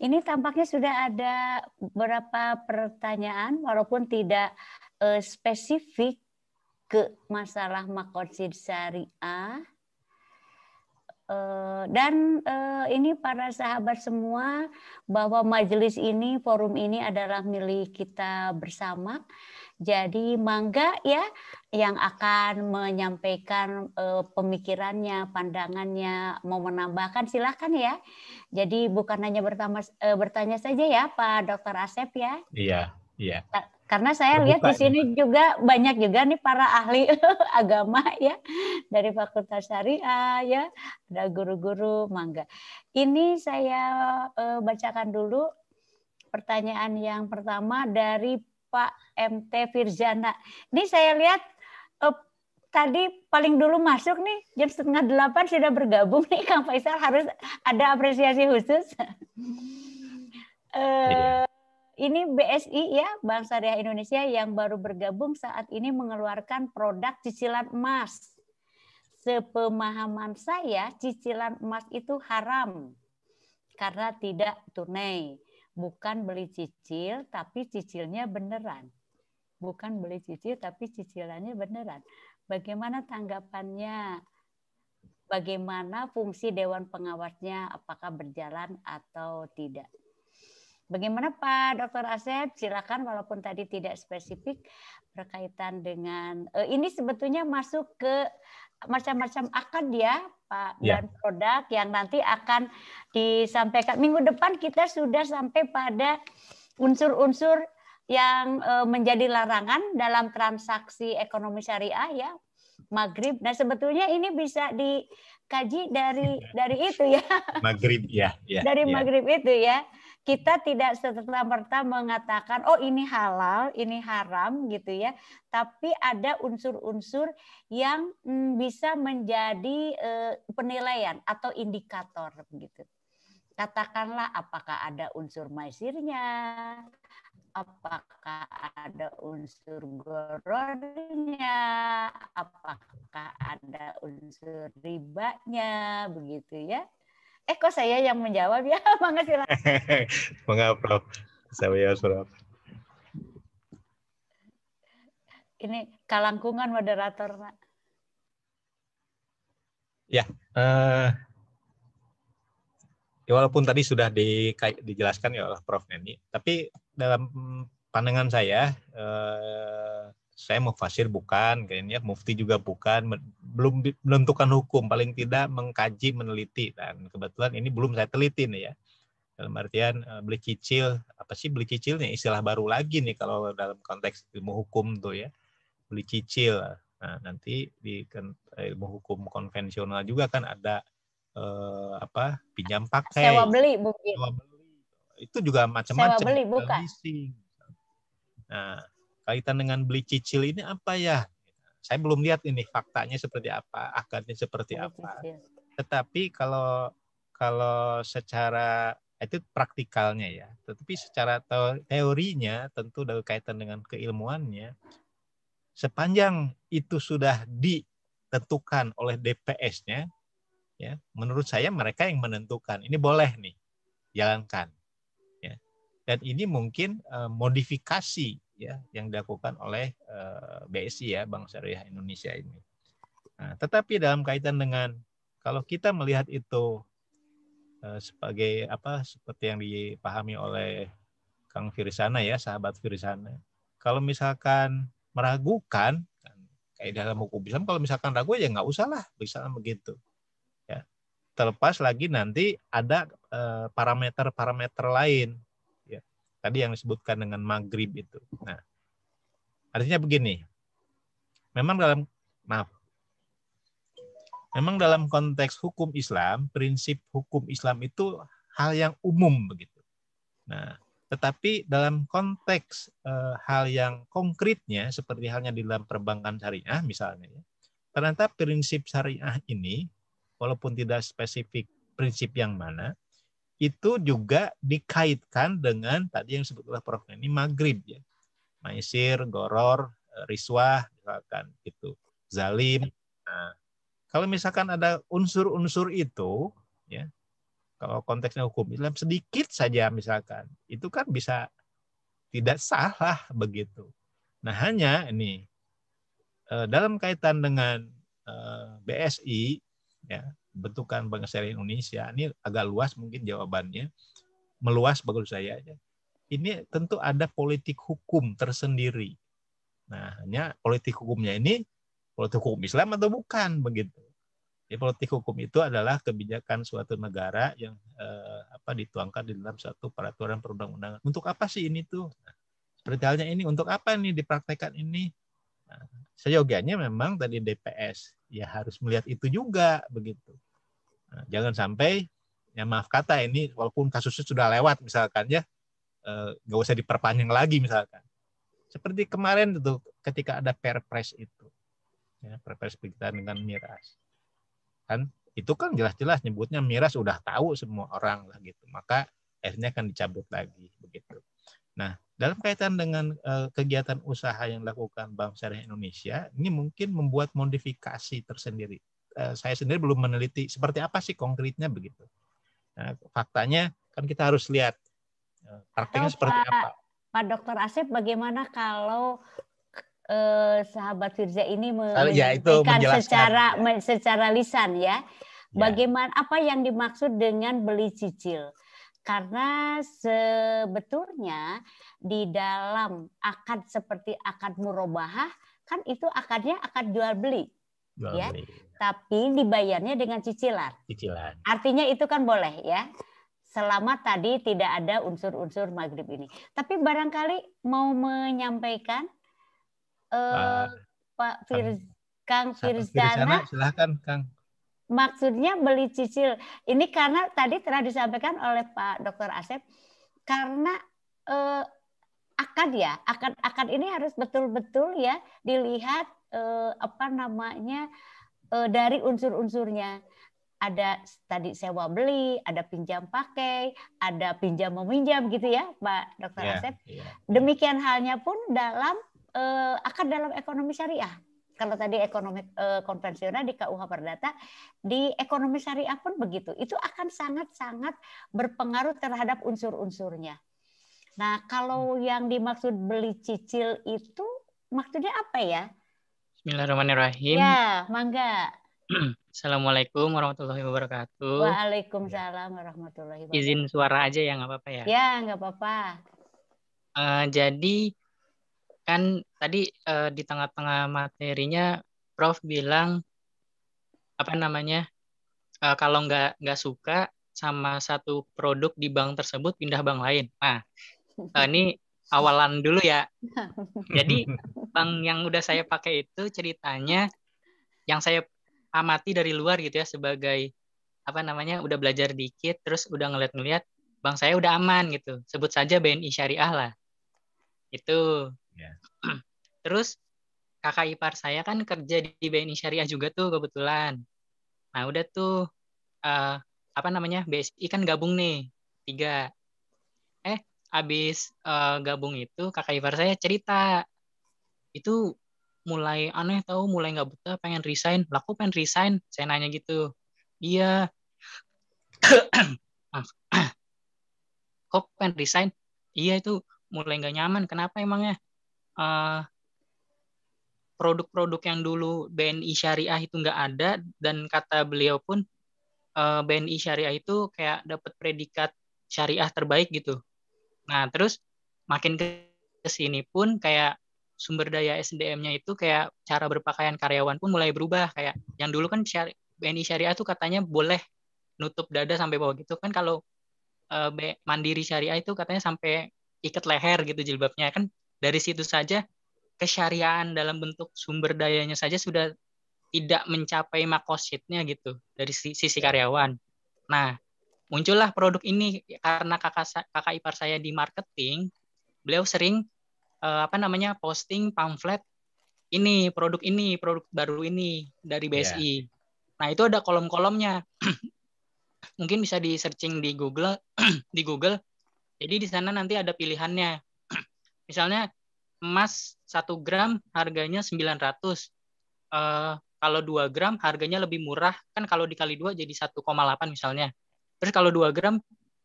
Ini tampaknya sudah ada beberapa pertanyaan walaupun tidak uh, spesifik ke masalah makosid syariah Eh, dan eh, ini para sahabat semua bahwa majelis ini forum ini adalah milik kita bersama. Jadi mangga ya yang akan menyampaikan eh, pemikirannya, pandangannya, mau menambahkan silakan ya. Jadi bukan hanya bertama, bertanya saja ya Pak Dokter Asep ya. Iya, iya. Karena saya Terbuka, lihat di ya. sini ya. juga banyak juga nih para ahli agama ya dari Fakultas Syariah ya, ada guru-guru mangga. Ini saya uh, bacakan dulu pertanyaan yang pertama dari Pak MT Firjana. Ini saya lihat uh, tadi paling dulu masuk nih jam setengah delapan sudah bergabung nih Kang Faisal harus ada apresiasi khusus. uh, iya. eh, yeah ini BSI ya, Bank Syariah Indonesia yang baru bergabung saat ini mengeluarkan produk cicilan emas. Sepemahaman saya, cicilan emas itu haram karena tidak tunai. Bukan beli cicil, tapi cicilnya beneran. Bukan beli cicil, tapi cicilannya beneran. Bagaimana tanggapannya? Bagaimana fungsi dewan pengawasnya? Apakah berjalan atau tidak? Bagaimana Pak Dr. Asep? Silakan walaupun tadi tidak spesifik berkaitan dengan uh, ini sebetulnya masuk ke macam-macam akad ya Pak ya. dan produk yang nanti akan disampaikan minggu depan kita sudah sampai pada unsur-unsur yang uh, menjadi larangan dalam transaksi ekonomi syariah ya Maghrib. Nah sebetulnya ini bisa dikaji dari iya. dari itu ya. Maghrib ya. ya dari ya. Maghrib itu ya kita tidak serta-merta mengatakan oh ini halal, ini haram gitu ya. Tapi ada unsur-unsur yang mm, bisa menjadi eh, penilaian atau indikator gitu. Katakanlah apakah ada unsur maisirnya, apakah ada unsur gorornya, apakah ada unsur ribanya begitu ya. Eh kok saya yang menjawab ya? Mangga silakan. Mangga Prof. Saya ya, Prof. Ini kalangkungan moderator, Pak. Ya, eh, ya, walaupun tadi sudah di, dijelaskan ya oleh Prof Neni, tapi dalam pandangan saya eh, saya mau fasir bukan, kayaknya mufti juga bukan, belum menentukan hukum, paling tidak mengkaji, meneliti. Dan kebetulan ini belum saya teliti nih ya. Dalam artian eh, beli cicil apa sih beli cicilnya Istilah baru lagi nih kalau dalam konteks ilmu hukum tuh ya. Beli cicil. Nah, nanti di kan, eh, ilmu hukum konvensional juga kan ada eh, apa? pinjam pakai. Sewa beli mungkin. Sewa beli. Itu juga macam-macam. Sewa beli bukan. Leasing. Nah, kaitan dengan beli cicil ini apa ya? Saya belum lihat ini faktanya seperti apa, akadnya seperti apa. Tetapi kalau kalau secara itu praktikalnya ya, tetapi secara teorinya tentu kaitan dengan keilmuannya sepanjang itu sudah ditentukan oleh DPS-nya ya, menurut saya mereka yang menentukan. Ini boleh nih, jalankan dan ini mungkin uh, modifikasi ya yang dilakukan oleh uh, eh, BSI ya Bank Syariah Indonesia ini. Nah, tetapi dalam kaitan dengan kalau kita melihat itu uh, sebagai apa seperti yang dipahami oleh Kang Firisana ya sahabat Firisana, kalau misalkan meragukan kan, kayak dalam hukum Islam kalau misalkan ragu ya nggak usah lah misalnya begitu ya. terlepas lagi nanti ada parameter-parameter lain Tadi yang disebutkan dengan maghrib itu. Nah, artinya begini. Memang dalam maaf. Memang dalam konteks hukum Islam, prinsip hukum Islam itu hal yang umum begitu. Nah, tetapi dalam konteks e, hal yang konkretnya seperti halnya di dalam perbankan syariah misalnya ya. Ternyata prinsip syariah ini walaupun tidak spesifik prinsip yang mana, itu juga dikaitkan dengan tadi yang disebut oleh Prof. ini maghrib ya. Maisir, goror, eh, riswah, misalkan itu zalim. Nah, kalau misalkan ada unsur-unsur itu, ya, kalau konteksnya hukum Islam sedikit saja misalkan, itu kan bisa tidak salah begitu. Nah hanya ini eh, dalam kaitan dengan eh, BSI, ya, bentukan bangsa Indonesia ini agak luas mungkin jawabannya meluas bagus saya aja. Ini tentu ada politik hukum tersendiri. Nah, hanya politik hukumnya ini politik hukum Islam atau bukan begitu. ya, politik hukum itu adalah kebijakan suatu negara yang eh, apa dituangkan di dalam satu peraturan perundang-undangan. Untuk apa sih ini tuh? Nah, seperti halnya ini untuk apa nih dipraktekkan ini? Nah, seyogianya memang tadi DPS ya harus melihat itu juga begitu. Nah, jangan sampai, ya maaf kata ini walaupun kasusnya sudah lewat misalkan ya, eh, nggak usah diperpanjang lagi misalkan. Seperti kemarin itu ketika ada perpres itu, ya, perpres berkaitan dengan miras. Kan itu kan jelas-jelas nyebutnya miras udah tahu semua orang lah gitu. Maka akhirnya akan dicabut lagi begitu. Nah, dalam kaitan dengan eh, kegiatan usaha yang dilakukan Bank Syariah Indonesia, ini mungkin membuat modifikasi tersendiri Eh, saya sendiri belum meneliti seperti apa sih konkretnya begitu. Nah, faktanya kan kita harus lihat eh, praktiknya seperti apa. Pak Dokter Asep, bagaimana kalau eh, sahabat Firza ini ya, itu secara secara lisan ya? ya. Bagaimana ya. apa yang dimaksud dengan beli cicil? Karena sebetulnya di dalam akad seperti akad murabahah kan itu akadnya akad jual beli. Jual ya, ya beli. tapi dibayarnya dengan cicilan. Cicilan. Artinya itu kan boleh ya. Selama tadi tidak ada unsur-unsur maghrib ini. Tapi barangkali mau menyampaikan uh, Pak Fir Kang, Firzana. silahkan Kang. Maksudnya beli cicil. Ini karena tadi telah disampaikan oleh Pak Dr. Asep karena eh, akad ya akad akad ini harus betul-betul ya dilihat eh, apa namanya eh, dari unsur-unsurnya ada tadi sewa beli, ada pinjam pakai, ada pinjam meminjam gitu ya, Pak Dokter yeah, Asep. Yeah. Demikian halnya pun dalam eh, akad dalam ekonomi syariah. Kalau tadi ekonomi eh, konvensional di KUH Perdata, di ekonomi syariah pun begitu. Itu akan sangat-sangat berpengaruh terhadap unsur-unsurnya. Nah, kalau hmm. yang dimaksud beli cicil itu maksudnya apa ya? Bismillahirrahmanirrahim. Ya, mangga. Assalamualaikum warahmatullahi wabarakatuh. Waalaikumsalam warahmatullahi ya. wabarakatuh. Izin suara aja ya, nggak apa-apa ya? Ya, nggak apa-apa. Uh, jadi kan tadi uh, di tengah-tengah materinya, Prof bilang apa namanya? Uh, kalau nggak nggak suka sama satu produk di bank tersebut pindah bank lain. Nah, uh, ini awalan dulu ya. Jadi bang yang udah saya pakai itu ceritanya yang saya amati dari luar gitu ya sebagai apa namanya udah belajar dikit terus udah ngeliat-ngeliat bang saya udah aman gitu. Sebut saja BNI Syariah lah. Itu. Yeah. Ya. terus kakak ipar saya kan kerja di BNI Syariah juga tuh kebetulan. Nah udah tuh uh, apa namanya BSI kan gabung nih tiga. Eh abis uh, gabung itu kakak ipar saya cerita itu mulai aneh tahu mulai nggak buta pengen resign laku pengen resign saya nanya gitu iya kok pengen resign iya itu mulai nggak nyaman kenapa emangnya uh, produk-produk yang dulu BNI syariah itu nggak ada dan kata beliau pun eh, BNI syariah itu kayak dapat predikat syariah terbaik gitu Nah, terus makin ke sini pun kayak sumber daya SDM-nya itu kayak cara berpakaian karyawan pun mulai berubah kayak yang dulu kan syari, BNI syariah tuh katanya boleh nutup dada sampai bawah gitu kan kalau e, mandiri syariah itu katanya sampai ikat leher gitu jilbabnya kan dari situ saja kesyariaan dalam bentuk sumber dayanya saja sudah tidak mencapai makositnya gitu dari sisi karyawan. Nah, muncullah produk ini karena kakak kakak ipar saya di marketing beliau sering uh, apa namanya posting pamflet ini produk ini produk baru ini dari iya. BSI yeah. nah itu ada kolom-kolomnya mungkin bisa di searching di Google di Google jadi di sana nanti ada pilihannya misalnya emas 1 gram harganya 900 uh, eh, kalau 2 gram harganya lebih murah kan kalau dikali dua jadi 1,8 misalnya Terus kalau 2 gram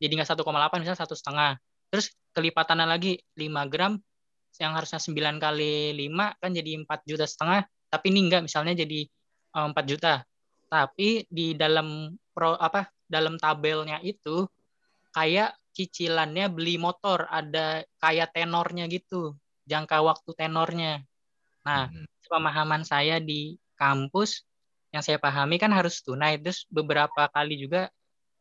jadi nggak 1,8 misalnya satu setengah. Terus kelipatannya lagi 5 gram yang harusnya 9 kali 5 kan jadi 4 juta setengah, tapi ini enggak misalnya jadi 4 eh, juta. Tapi di dalam pro, apa dalam tabelnya itu kayak cicilannya beli motor ada kayak tenornya gitu, jangka waktu tenornya. Nah, hmm. pemahaman saya di kampus yang saya pahami kan harus tunai terus beberapa kali juga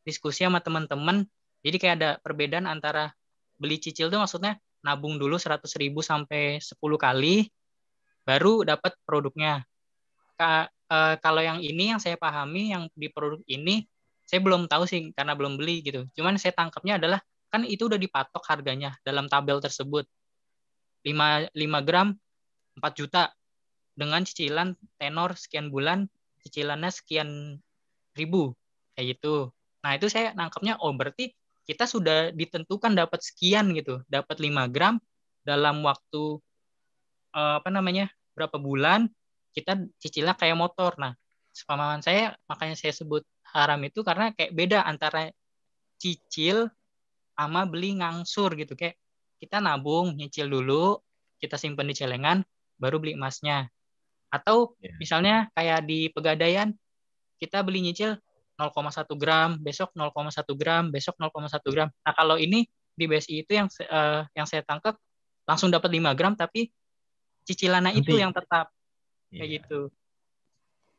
diskusi sama teman-teman jadi kayak ada perbedaan antara beli cicil tuh maksudnya nabung dulu 100 ribu sampai 10 kali baru dapat produknya. Ka, e, kalau yang ini yang saya pahami yang di produk ini saya belum tahu sih karena belum beli gitu. Cuman saya tangkapnya adalah kan itu udah dipatok harganya dalam tabel tersebut. 5, 5 gram 4 juta dengan cicilan tenor sekian bulan, cicilannya sekian ribu kayak gitu. Nah, itu saya nangkepnya oh berarti kita sudah ditentukan dapat sekian gitu, dapat 5 gram dalam waktu eh, apa namanya? berapa bulan kita cicilnya kayak motor. Nah, sepemahaman saya makanya saya sebut haram itu karena kayak beda antara cicil sama beli ngangsur gitu kayak kita nabung nyicil dulu, kita simpan di celengan baru beli emasnya. Atau yeah. misalnya kayak di pegadaian kita beli nyicil 0,1 gram, besok 0,1 gram, besok 0,1 gram. Nah, kalau ini di BSI itu yang uh, yang saya tangkap langsung dapat 5 gram tapi cicilannya itu yang tetap. Kayak yeah. gitu.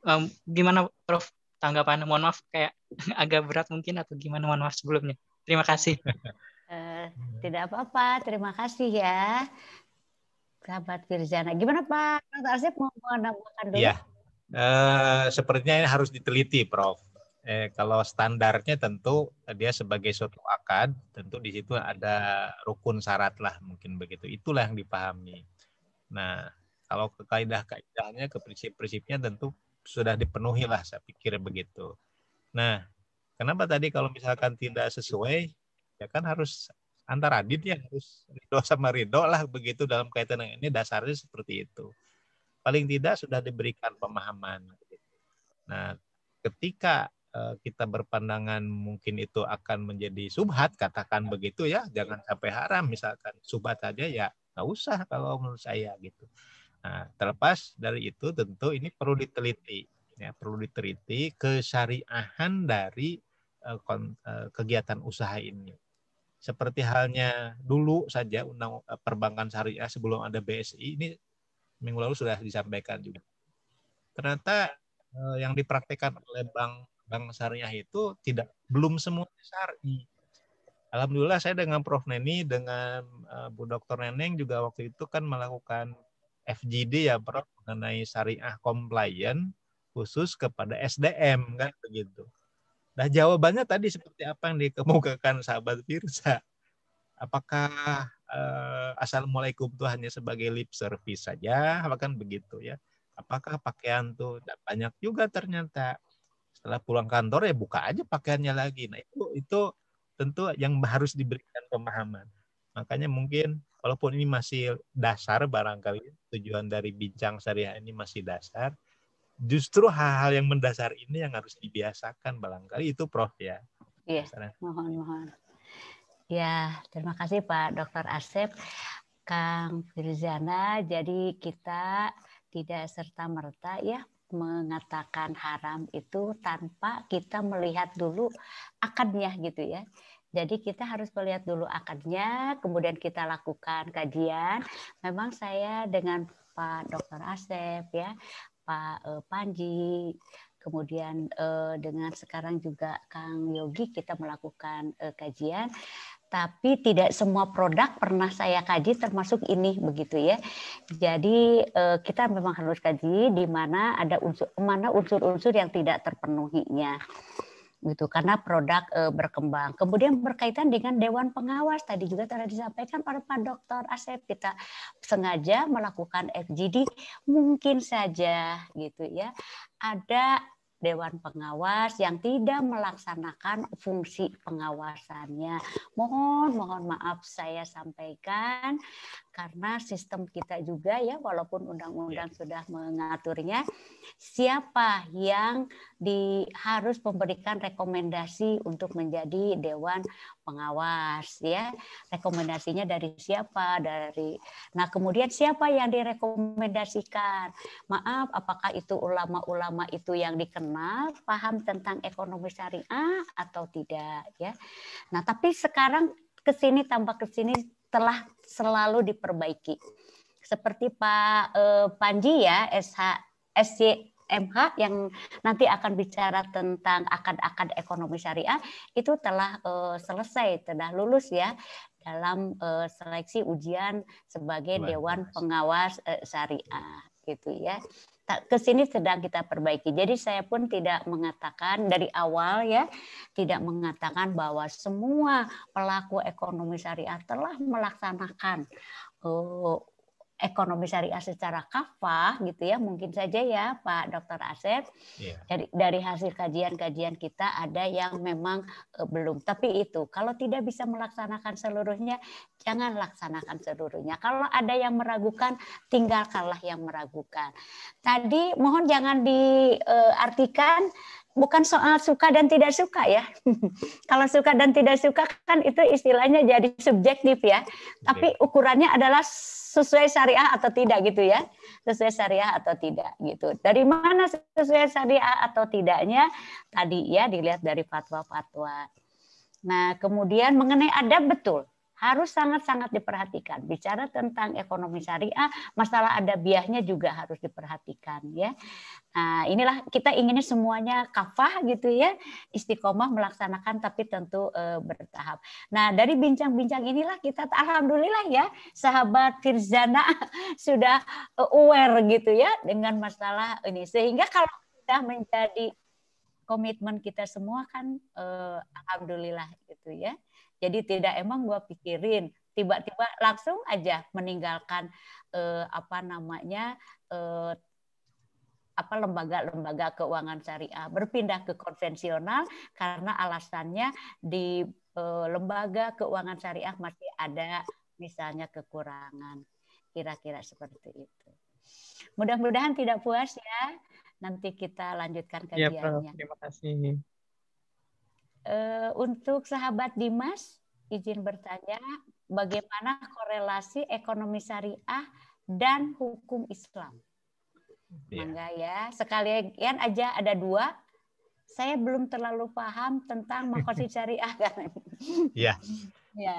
Um, gimana Prof tanggapan? Mohon maaf kayak agak berat mungkin atau gimana? Mohon maaf sebelumnya. Terima kasih. Eh, tidak apa-apa, terima kasih ya. Sahabat Firjana. Gimana Pak Dr. Arsif mau menambahkan dulu? Iya. Uh, sepertinya ini harus diteliti, Prof eh, kalau standarnya tentu dia sebagai suatu akad, tentu di situ ada rukun syarat lah mungkin begitu. Itulah yang dipahami. Nah, kalau ke kaidah-kaidahnya, ke prinsip-prinsipnya tentu sudah dipenuhi lah saya pikir begitu. Nah, kenapa tadi kalau misalkan tidak sesuai, ya kan harus antara adit ya harus ridho sama ridho lah begitu dalam kaitan dengan ini dasarnya seperti itu. Paling tidak sudah diberikan pemahaman. Nah, ketika Eh, kita berpandangan mungkin itu akan menjadi subhat katakan ya. begitu ya iya. jangan sampai haram misalkan subhat aja ya nggak usah kalau menurut saya gitu nah terlepas dari itu tentu ini perlu diteliti ya perlu diteliti kesyariahan dari eh, eh, kegiatan usaha ini seperti halnya dulu saja undang perbankan syariah sebelum ada BSI ini minggu lalu sudah disampaikan juga ternyata yang dipraktekkan oleh bank bank syariah itu tidak belum semua syari. Alhamdulillah saya dengan Prof Neni dengan uh, Bu Dr Neneng juga waktu itu kan melakukan FGD ya Prof mengenai syariah compliant khusus kepada SDM kan begitu. Nah jawabannya tadi seperti apa yang dikemukakan sahabat Firza? Apakah uh, assalamualaikum itu hanya sebagai lip service saja? Apakah begitu ya? Apakah pakaian tuh banyak juga ternyata setelah pulang kantor ya buka aja pakaiannya lagi nah itu itu tentu yang harus diberikan pemahaman makanya mungkin walaupun ini masih dasar barangkali tujuan dari bincang syariah ini masih dasar justru hal-hal yang mendasar ini yang harus dibiasakan barangkali itu prof ya iya mohon mohon ya terima kasih pak Dokter Asep Kang firzana jadi kita tidak serta merta ya mengatakan haram itu tanpa kita melihat dulu akadnya gitu ya. Jadi kita harus melihat dulu akadnya, kemudian kita lakukan kajian. Memang saya dengan Pak Dr. Asep ya, Pak eh, Panji, kemudian eh, dengan sekarang juga Kang Yogi kita melakukan eh, kajian tapi tidak semua produk pernah saya kaji termasuk ini begitu ya. Jadi eh, kita memang harus kaji di mana ada unsur mana unsur-unsur yang tidak terpenuhinya gitu karena produk eh, berkembang. Kemudian berkaitan dengan dewan pengawas tadi juga telah disampaikan oleh Pak Dr. Asep kita sengaja melakukan FGD mungkin saja gitu ya. Ada dewan pengawas yang tidak melaksanakan fungsi pengawasannya. Mohon mohon maaf saya sampaikan karena sistem kita juga ya walaupun undang-undang iya. sudah mengaturnya siapa yang di harus memberikan rekomendasi untuk menjadi dewan pengawas ya rekomendasinya dari siapa dari nah kemudian siapa yang direkomendasikan maaf apakah itu ulama-ulama itu yang dikenal paham tentang ekonomi syariah atau tidak ya nah tapi sekarang ke sini tambah ke sini telah selalu diperbaiki. Seperti Pak eh, Panji ya, SH, SJ, MH yang nanti akan bicara tentang akad-akad ekonomi syariah itu telah uh, selesai, telah lulus ya dalam uh, seleksi ujian sebagai dewan pengawas uh, syariah gitu ya. Eh, ke sini sedang kita perbaiki. Jadi saya pun tidak mengatakan dari awal ya, tidak mengatakan bahwa semua pelaku ekonomi syariah telah melaksanakan eh, ekonomi syariah secara kafah gitu ya mungkin saja ya Pak Dr. Asep yeah. dari dari hasil kajian-kajian kita ada yang memang uh, belum tapi itu kalau tidak bisa melaksanakan seluruhnya jangan laksanakan seluruhnya kalau ada yang meragukan tinggalkanlah yang meragukan tadi mohon jangan diartikan eh, uh, bukan soal suka dan tidak suka ya. Kalau suka dan tidak suka kan itu istilahnya jadi subjektif ya. Tapi iya. ukurannya adalah sesuai syariah atau tidak gitu ya. Sesuai syariah atau tidak gitu. Dari mana sesuai syariah atau tidaknya tadi ya dilihat dari fatwa-fatwa. Nah, kemudian mengenai adab betul harus sangat-sangat diperhatikan. Bicara tentang ekonomi syariah, masalah adabiahnya juga harus diperhatikan ya. Nah, inilah kita inginnya semuanya kafah gitu ya, istiqomah melaksanakan tapi tentu e, bertahap. Nah, dari bincang-bincang inilah kita alhamdulillah ya, sahabat Firzana sudah eh, aware gitu ya dengan masalah ini. Sehingga kalau kita menjadi komitmen kita semua kan e, alhamdulillah gitu ya. Jadi tidak emang gua pikirin tiba-tiba langsung aja meninggalkan e, apa namanya apa lembaga-lembaga keuangan syariah berpindah ke konvensional karena alasannya di eh, lembaga keuangan syariah masih ada misalnya kekurangan kira-kira seperti itu. Mudah-mudahan tidak puas ya. Nanti kita lanjutkan iya, kajiannya. Ya, terima kasih. Uh, untuk sahabat Dimas, izin bertanya, bagaimana korelasi ekonomi syariah dan hukum Islam? Iya. Mangga ya. Sekalian aja ada dua. Saya belum terlalu paham tentang makosi syariah Iya. ya.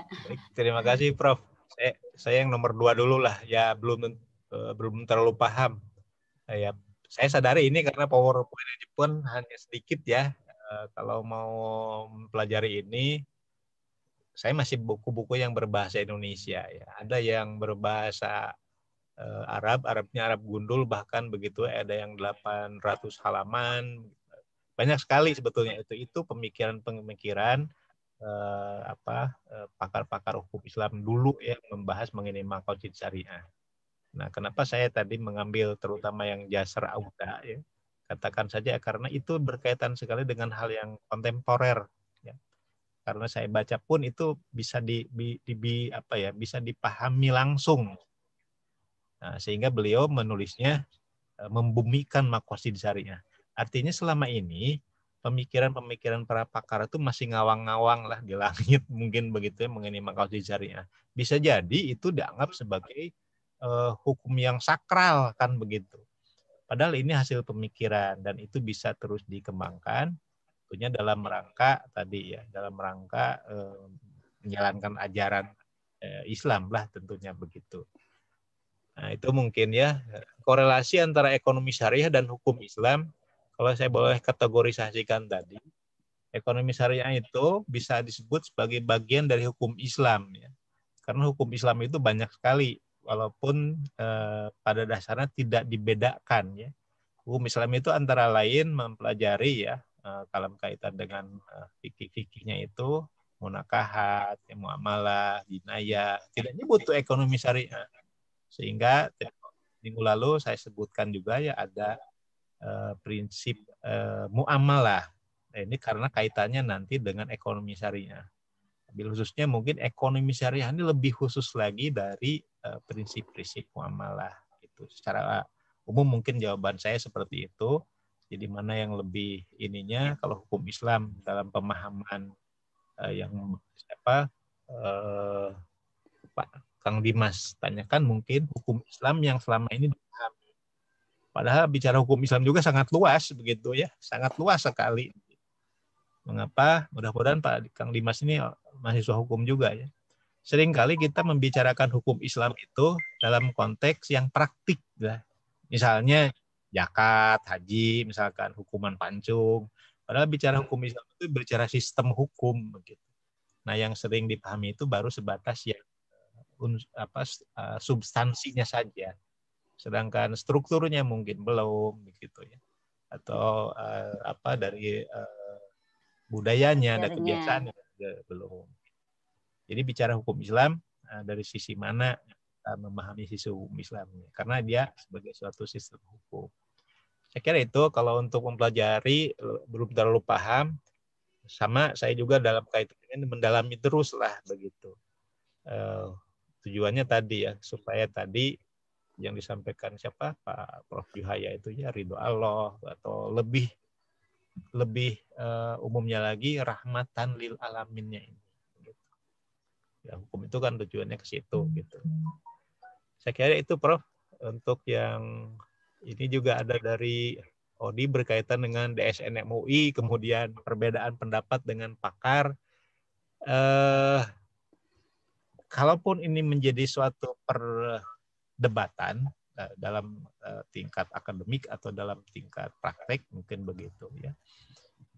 Terima kasih Prof. Saya, saya yang nomor dua dulu lah. Ya belum eh, belum terlalu paham. Eh, ya, saya sadari ini karena PowerPoint ini pun hanya sedikit ya. Eh, kalau mau mempelajari ini, saya masih buku-buku yang berbahasa Indonesia. Ya. Ada yang berbahasa Eh, Arab, Arabnya Arab gundul bahkan begitu ada yang 800 halaman. Banyak sekali sebetulnya itu itu pemikiran-pemikiran eh, apa eh, pakar-pakar hukum Islam dulu yang membahas mengenai makosid syariah. Nah, kenapa saya tadi mengambil terutama yang jasar auda ya? Katakan saja karena itu berkaitan sekali dengan hal yang kontemporer ya. Karena saya baca pun itu bisa di, di, di apa ya, bisa dipahami langsung Nah, sehingga beliau menulisnya eh, membumikan makosid syariah. Artinya selama ini pemikiran-pemikiran para pakar itu masih ngawang-ngawang lah di langit mungkin begitu ya mengenai makosid syariah. Bisa jadi itu dianggap sebagai uh, hukum yang sakral kan begitu. Padahal ini hasil pemikiran dan itu bisa terus dikembangkan tentunya dalam rangka tadi ya dalam rangka uh, menjalankan ajaran uh, Islam lah tentunya begitu. Nah, itu mungkin ya korelasi antara ekonomi syariah dan hukum Islam. Kalau saya boleh kategorisasikan tadi, ekonomi syariah itu bisa disebut sebagai bagian dari hukum Islam ya. Karena hukum Islam itu banyak sekali walaupun eh, pada dasarnya tidak dibedakan ya. Hukum Islam itu antara lain mempelajari ya kalau eh, dalam kaitan dengan eh, fikih-fikihnya itu munakahat, muamalah, dinaya, tidak nyebut ekonomi syariah sehingga minggu lalu saya sebutkan juga ya ada eh, prinsip eh, muamalah. Nah, ini karena kaitannya nanti dengan ekonomi syariah. Tapi khususnya mungkin ekonomi syariah ini lebih khusus lagi dari eh, prinsip-prinsip muamalah. Itu secara eh, umum mungkin jawaban saya seperti itu. Jadi mana yang lebih ininya kalau hukum Islam dalam pemahaman eh, yang apa eh, Kang Dimas tanyakan mungkin hukum Islam yang selama ini dipahami. Padahal bicara hukum Islam juga sangat luas begitu ya, sangat luas sekali. Mengapa? Mudah-mudahan Pak Kang Dimas ini mahasiswa hukum juga ya. Seringkali kita membicarakan hukum Islam itu dalam konteks yang praktik. Lah. Misalnya jakat, haji, misalkan hukuman pancung. Padahal bicara hukum Islam itu bicara sistem hukum begitu. Nah, yang sering dipahami itu baru sebatas yang apa eh, substansinya saja sedangkan strukturnya mungkin belum begitu ya atau uh, apa dari uh, budayanya ada dan kebiasaan juga belum jadi bicara hukum Islam uh, dari sisi mana kita memahami sisi hukum Islamnya karena dia sebagai suatu sistem hukum saya kira itu kalau untuk mempelajari belum terlalu paham sama saya juga dalam kaitan ini mendalami teruslah begitu tujuannya tadi ya supaya tadi yang disampaikan siapa Pak Prof Yuhaya itu ya ridho Allah atau lebih lebih uh, umumnya lagi rahmatan lil alaminnya ini. Gitu. Ya hukum itu kan tujuannya ke situ gitu. Saya kira itu Prof untuk yang ini juga ada dari Odi berkaitan dengan DSN MUI kemudian perbedaan pendapat dengan pakar. uh, kalaupun ini menjadi suatu perdebatan eh, dalam eh, tingkat akademik atau dalam tingkat praktek mungkin begitu ya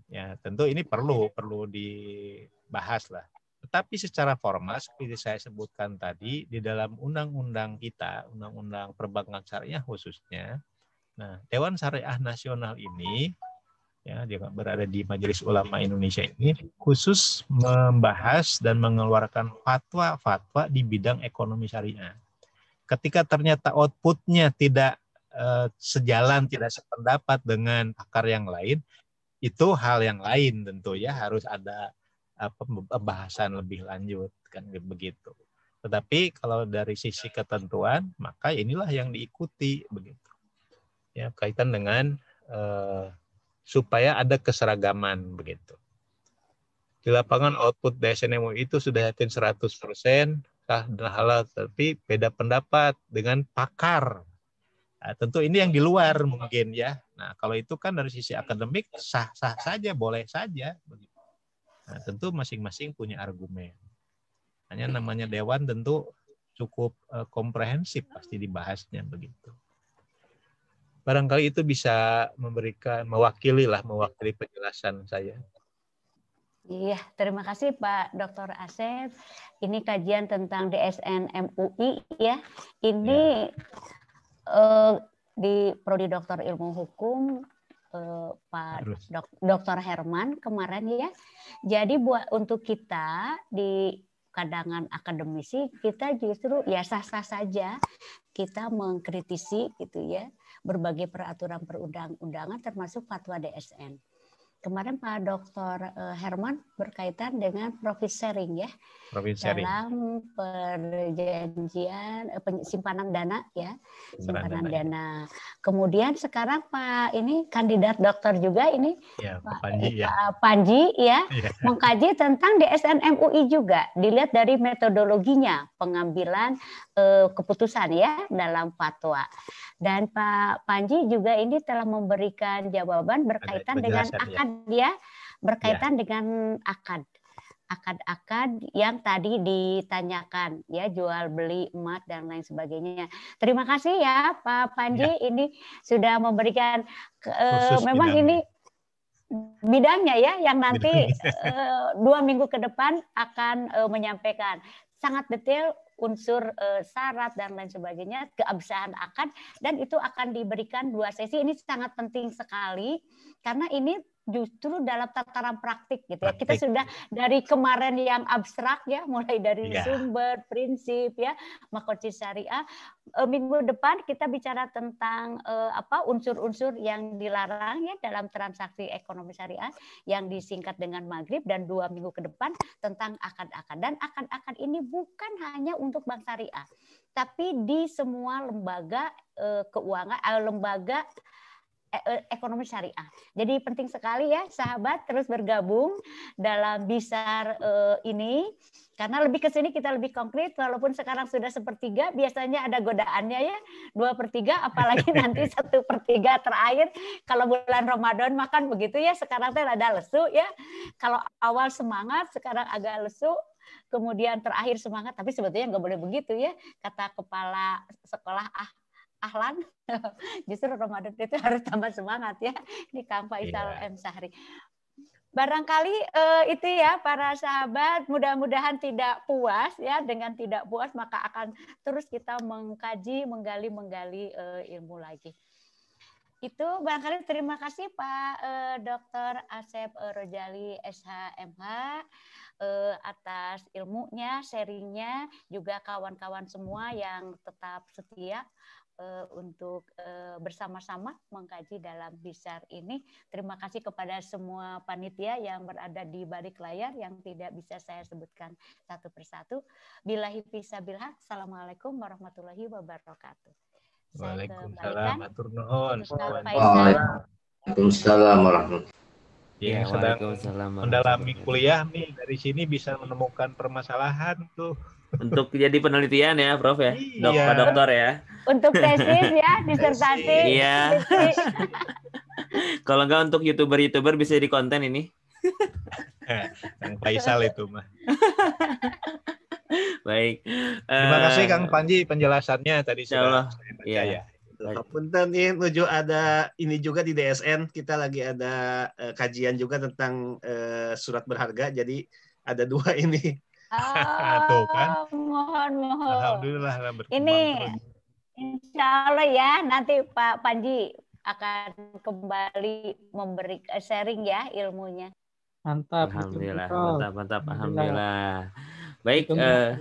ya tentu ini perlu perlu dibahas lah tetapi secara formal seperti saya sebutkan tadi di dalam undang-undang kita undang-undang perbankan syariah khususnya nah Dewan Syariah Nasional ini ya dia berada di Majelis Ulama Indonesia ini khusus membahas dan mengeluarkan fatwa-fatwa di bidang ekonomi syariah. Ketika ternyata outputnya tidak eh, sejalan, tidak sependapat dengan akar yang lain, itu hal yang lain tentu ya harus ada apa, pembahasan lebih lanjut kan begitu. Tetapi kalau dari sisi ketentuan maka inilah yang diikuti begitu. Ya kaitan dengan eh, supaya ada keseragaman begitu. Di lapangan output DSNMU itu sudah yakin 100 persen, sah dan halal, tapi beda pendapat dengan pakar. Nah, tentu ini yang di luar mungkin ya. Nah kalau itu kan dari sisi akademik sah-sah saja, boleh saja. Nah, tentu masing-masing punya argumen. Hanya namanya dewan tentu cukup eh, komprehensif pasti dibahasnya begitu barangkali itu bisa memberikan mewakili lah mewakili penjelasan saya. Iya, terima kasih Pak Dr. Asep. Ini kajian tentang DSN MUI ya. Ini ya. Eh, di prodi Doktor Ilmu Hukum eh, Pak Dokter dok, Dr. Herman kemarin ya. Jadi buat untuk kita di kadangan akademisi kita justru ya sah-sah saja kita mengkritisi gitu ya berbagai peraturan perundang-undangan termasuk fatwa DSN. Kemarin Pak Dr. Eh, Herman berkaitan dengan profit sharing ya. Profit sharing. Dalam perjanjian eh, simpanan dana ya, simpanan, simpanan dana. Ya. dana. Kemudian sekarang Pak ini kandidat dokter juga ini ya, Pak Panji ya. Pak Panji ya, eh, ya. ya mengkaji tentang DSN MUI juga. Dilihat dari metodologinya pengambilan keputusan ya dalam fatwa. Dan Pak Panji juga ini telah memberikan jawaban berkaitan dengan ya. akad ya, ya berkaitan ya. dengan akad akad-akad yang tadi ditanyakan ya jual beli emas dan lain sebagainya. Terima kasih ya Pak Panji ya. ini sudah memberikan uh, memang bidang. ini bidangnya ya yang nanti uh, dua minggu ke depan akan uh, menyampaikan sangat detail unsur uh, syarat dan lain sebagainya keabsahan akad dan itu akan diberikan dua sesi ini sangat penting sekali karena ini justru dalam tataran praktik gitu ya. Kita sudah dari kemarin yang abstrak ya, mulai dari yeah. sumber, prinsip ya, makoci syariah. E, minggu depan kita bicara tentang e, apa unsur-unsur yang dilarang ya dalam transaksi ekonomi syariah yang disingkat dengan maghrib dan dua minggu ke depan tentang akad-akad dan akad-akad ini bukan hanya untuk bank syariah, tapi di semua lembaga e, keuangan, e, lembaga Eh, eh, ekonomi syariah. Jadi penting sekali ya sahabat terus bergabung dalam Bisar uh, ini karena lebih ke sini kita lebih konkret walaupun sekarang sudah sepertiga biasanya ada godaannya ya dua per tiga apalagi nanti satu per tiga terakhir kalau bulan Ramadan makan begitu ya sekarang teh ada lesu ya kalau awal semangat sekarang agak lesu kemudian terakhir semangat tapi sebetulnya nggak boleh begitu ya kata kepala sekolah ah ahlan justru Ramadan itu harus tambah semangat ya di Kang Faisal iya. yeah. M Sahri barangkali eh, itu ya para sahabat mudah-mudahan tidak puas ya dengan tidak puas maka akan terus kita mengkaji menggali menggali eh, ilmu lagi itu barangkali terima kasih Pak eh, Dr. Asep eh, Rojali SHMH eh, atas ilmunya sharingnya juga kawan-kawan semua yang tetap setia uh, untuk uh, bersama-sama mengkaji dalam bisar ini. Terima kasih kepada semua panitia yang berada di balik layar yang tidak bisa saya sebutkan satu persatu. Bilahi fisabilha. Assalamualaikum warahmatullahi wabarakatuh. Waalaikumsalam. Waalaikumsalam warahmatullahi iya, Ya, yang sedang mendalami kuliah nih dari sini bisa menemukan permasalahan tuh untuk jadi penelitian ya, Prof ya, iya. dok iya. dokter ya. Untuk tesis ya, disertasi. Iya. Kalau nggak untuk youtuber-youtuber bisa di konten ini. Yang Faisal itu mah. Baik. Terima eh, kasih Kang Panji penjelasannya tadi sudah saya baca iya. ya. ya. nih, ini menuju ada ini juga di DSN kita lagi ada uh, kajian juga tentang uh, surat berharga jadi ada dua ini Tuh kan. Ah, mohon mohon. Alhamdulillah lah berkembang. Ini Insya Allah ya nanti Pak Panji akan kembali memberi eh, sharing ya ilmunya. Mantap. Alhamdulillah, mantap, mantap. Alhamdulillah. Alhamdulillah. Baik, uh,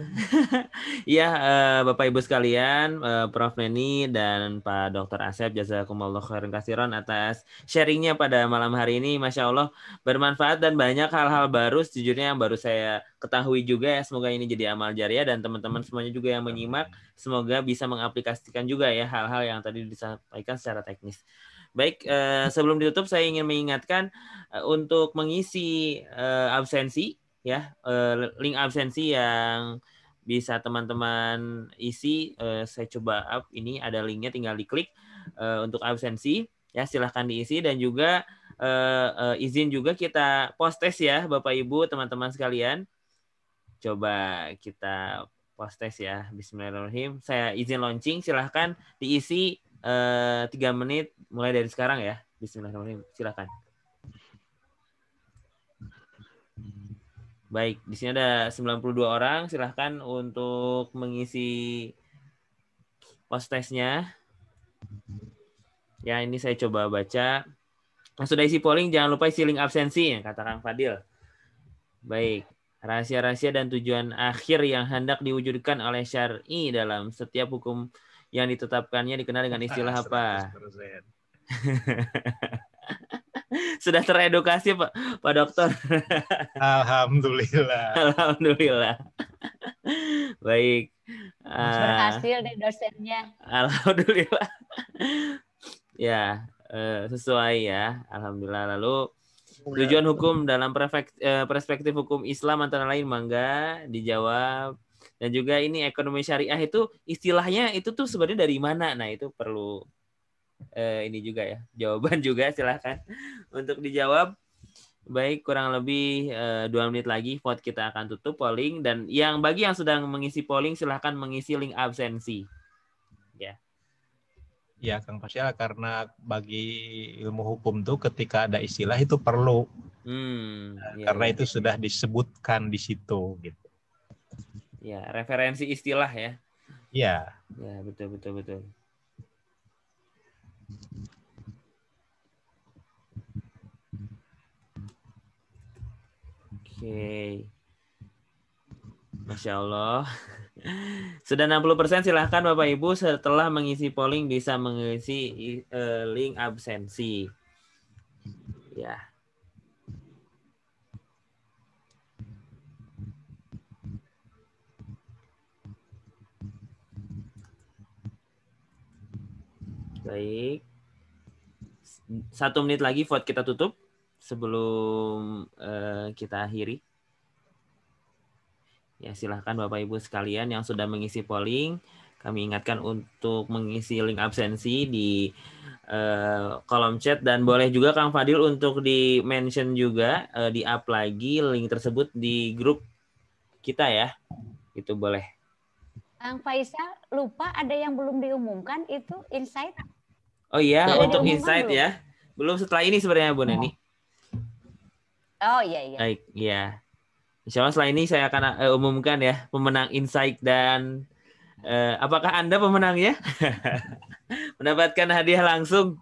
ya uh, Bapak Ibu sekalian, uh, Prof Neni dan Pak Dr. Asep jazakumullah khairan kasiron atas sharingnya pada malam hari ini. Masya Allah bermanfaat dan banyak hal-hal baru sejujurnya yang baru saya ketahui juga ya. Semoga ini jadi amal jariah dan teman-teman semuanya juga yang menyimak semoga bisa mengaplikasikan juga ya hal-hal yang tadi disampaikan secara teknis. Baik, eh, sebelum ditutup saya ingin mengingatkan eh, untuk mengisi absensi ya uh, link absensi yang bisa teman-teman isi uh, saya coba up ini ada linknya tinggal diklik uh, untuk absensi ya silahkan diisi dan juga uh, uh, izin juga kita post test ya Bapak Ibu teman-teman sekalian coba kita post test ya Bismillahirrahmanirrahim saya izin launching silahkan diisi tiga uh, menit mulai dari sekarang ya Bismillahirrahmanirrahim silahkan Baik, di sini ada 92 orang. Silahkan untuk mengisi post testnya. Ya, ini saya coba baca. Nah, sudah isi polling, jangan lupa isi link absensi, ya, kata Kang Fadil. Baik, rahasia-rahasia dan tujuan akhir yang hendak diwujudkan oleh syari dalam setiap hukum yang ditetapkannya dikenal dengan istilah ah, apa? sudah teredukasi Pak Pak Dokter. Alhamdulillah. Alhamdulillah. Baik. Berhasil deh dosennya. Alhamdulillah. ya, eh, sesuai ya. Alhamdulillah. Lalu tujuan hukum dalam eh, perspektif hukum Islam antara lain mangga dijawab dan juga ini ekonomi syariah itu istilahnya itu tuh sebenarnya dari mana? Nah, itu perlu eh, ini juga ya jawaban juga silahkan untuk dijawab baik kurang lebih eh, dua menit lagi vote kita akan tutup polling dan yang bagi yang sedang mengisi polling silahkan mengisi link absensi ya ya kang Fasya karena bagi ilmu hukum tuh ketika ada istilah itu perlu hmm, nah, ya, karena ya. itu sudah disebutkan di situ gitu ya referensi istilah ya Ya. Ya betul betul betul. Oke. Okay. Masya Allah. Sudah 60% silahkan Bapak Ibu setelah mengisi polling bisa mengisi eh, link absensi. Ya. Baik. Satu menit lagi buat kita tutup sebelum uh, kita akhiri. Ya silahkan Bapak Ibu sekalian yang sudah mengisi polling, kami ingatkan untuk mengisi link absensi di uh, kolom chat dan boleh juga Kang Fadil untuk di mention juga uh, eh, di up lagi link tersebut di grup kita ya, itu boleh. Kang Faisal lupa ada yang belum diumumkan itu insight Oh iya, untuk insight ya. Belum setelah ini sebenarnya Bu Neni. Oh iya iya. Baik, iya. Insya Allah setelah ini saya akan uh, umumkan ya pemenang insight dan uh, apakah Anda pemenang ya Mendapatkan hadiah langsung.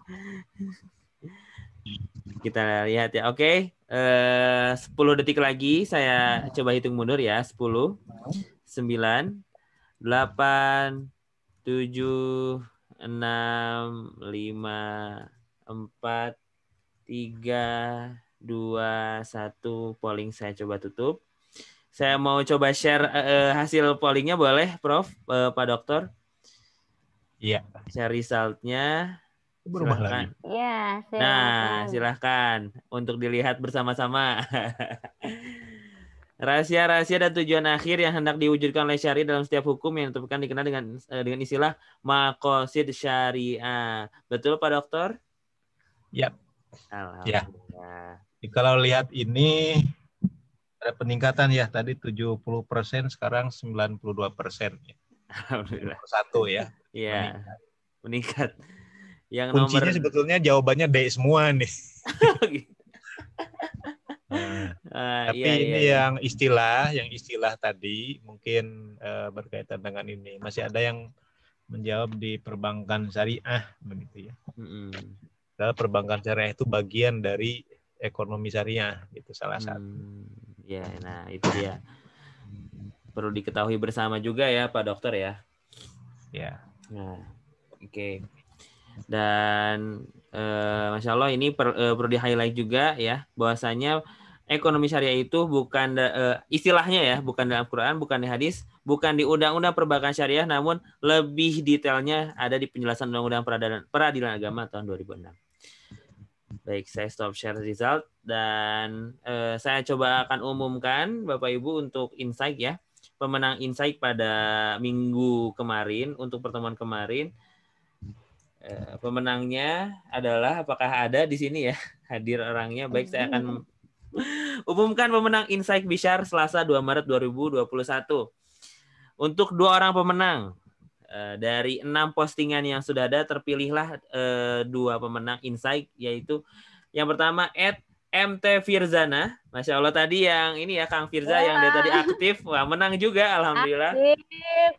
Kita lihat ya. Oke, okay. uh, 10 detik lagi saya coba hitung mundur ya. 10 9 8 7 enam lima empat tiga dua satu polling saya coba tutup. Saya mau coba share uh, hasil pollingnya boleh, Prof, uh, Pak Dokter? Iya. Share resultnya. Berubah silahkan. Ya, silahkan. Nah, silahkan untuk dilihat bersama-sama. Rahasia-rahasia dan tujuan akhir yang hendak diwujudkan oleh syari dalam setiap hukum yang ditemukan dikenal dengan eh, dengan istilah makosid syariah. Betul Pak Dokter? Ya. Ya. kalau lihat ini ada peningkatan ya tadi 70 persen sekarang 92 persen. ya. Satu ya. Iya. Meningkat. meningkat. Yang Kuncinya nomor... sebetulnya jawabannya D semua nih. Oh, gitu. Ah, Tapi iya, iya, ini iya. yang istilah, yang istilah tadi mungkin uh, berkaitan dengan ini. Masih ada yang menjawab di perbankan syariah begitu ya. Mm -hmm. perbankan syariah itu bagian dari ekonomi syariah itu salah satu. Hmm, ya, nah itu dia. Perlu diketahui bersama juga ya Pak Dokter ya. Ya. Nah, oke. Okay. Dan uh, masya Allah ini per, uh, perlu di highlight juga ya bahwasanya ekonomi syariah itu bukan uh, istilahnya ya, bukan dalam Quran, bukan di hadis, bukan di undang-undang perbankan syariah, namun lebih detailnya ada di penjelasan undang-undang peradilan, peradilan agama tahun 2006. Baik, saya stop share result dan uh, saya coba akan umumkan Bapak Ibu untuk insight ya. Pemenang insight pada minggu kemarin untuk pertemuan kemarin eh, pemenangnya adalah apakah ada di sini ya hadir orangnya baik saya akan Umumkan pemenang Insight Bishar Selasa 2 Maret 2021. Untuk dua orang pemenang, eh, dari enam postingan yang sudah ada terpilihlah eh, dua pemenang insight yaitu yang pertama at MT Firzana, masya Allah tadi yang ini ya Kang Firza Wah. yang dia tadi aktif, Wah, menang juga alhamdulillah. Aktif.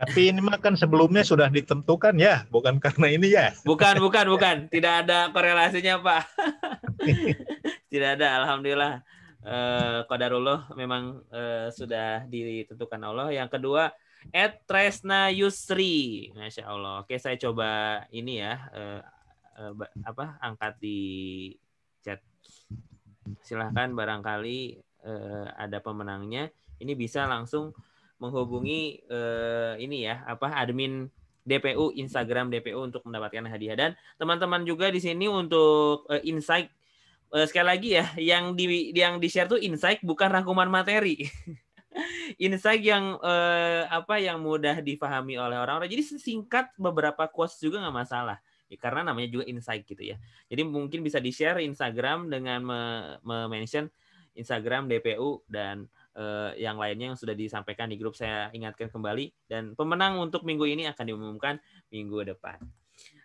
Tapi ini mah kan sebelumnya sudah ditentukan ya, bukan karena ini ya. Bukan, bukan, bukan. Tidak ada korelasinya, Pak. Tidak ada, alhamdulillah. Eh, Qadarullah memang eh, sudah ditentukan Allah. Yang kedua, Etresna Yusri. Masya Allah. Oke, saya coba ini ya, eh, eh, apa angkat di chat. Silahkan barangkali eh, ada pemenangnya. Ini bisa langsung menghubungi eh, ini ya apa admin DPU Instagram DPU untuk mendapatkan hadiah dan teman-teman juga di sini untuk eh, insight eh, sekali lagi ya yang di yang di share tuh insight bukan rangkuman materi insight yang eh, apa yang mudah difahami oleh orang-orang jadi singkat beberapa quotes juga nggak masalah ya, karena namanya juga insight gitu ya jadi mungkin bisa di share Instagram dengan me, me mention Instagram DPU dan uh, yang lainnya yang sudah disampaikan di grup saya ingatkan kembali dan pemenang untuk minggu ini akan diumumkan minggu depan.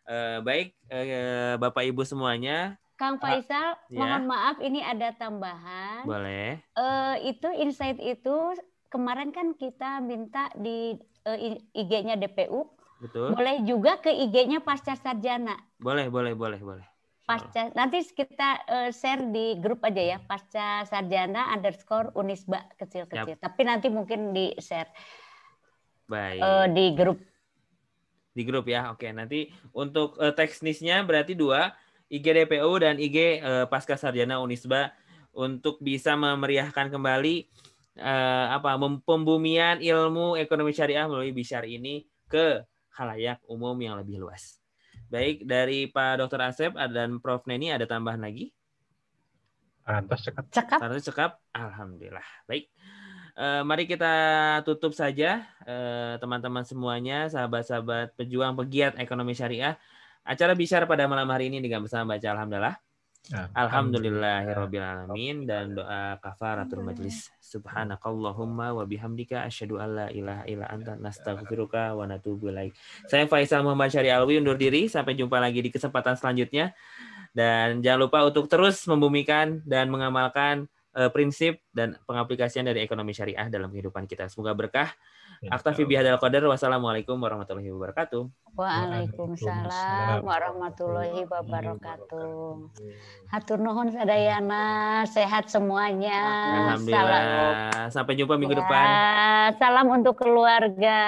Uh, baik uh, Bapak Ibu semuanya. Kang ah, Faisal, ya. mohon maaf ini ada tambahan. Boleh. Uh, itu insight itu kemarin kan kita minta di uh, IG-nya DPU. Betul. Boleh juga ke IG-nya pasca sarjana. Boleh, boleh, boleh, boleh pasca nanti kita uh, share di grup aja ya pasca sarjana underscore unisba kecil-kecil yep. tapi nanti mungkin di share Baik. Uh, di grup di grup ya oke nanti untuk uh, teknisnya berarti dua IG DPU dan IG uh, pasca sarjana unisba untuk bisa memeriahkan kembali uh, apa pembumian ilmu ekonomi syariah melalui bisyar ini ke halayak umum yang lebih luas Baik, dari Pak Dr. Asep dan Prof. Neni ada tambahan lagi? Tarantos cekap. Cekap. Tarantos cekap. Alhamdulillah. Baik. Eh, mari kita tutup saja teman eh, teman-teman semuanya, sahabat-sahabat pejuang pegiat ekonomi syariah. Acara bicara pada malam hari ini dengan bersama Baca Alhamdulillah. Ah, Alhamdulillahirrabbilalamin dan doa kafaratul majlis. Subhanakallahumma wa bihamdika asyhadu alla ilaha illa anta nastaghfiruka wa natubu ilaik. Saya Faisal Muhammad Syari Alwi undur diri sampai jumpa lagi di kesempatan selanjutnya. Dan jangan lupa untuk terus membumikan dan mengamalkan eh, prinsip dan pengaplikasian dari ekonomi syariah dalam kehidupan kita. Semoga berkah. Ya, Fibi Hadal qadar. Wassalamualaikum warahmatullahi wabarakatuh. Waalaikumsalam warahmatullahi wabarakatuh. Hatur nuhun sadayana, sehat semuanya. Alhamdulillah. Salam. Sampai jumpa minggu ya, depan. Salam untuk keluarga.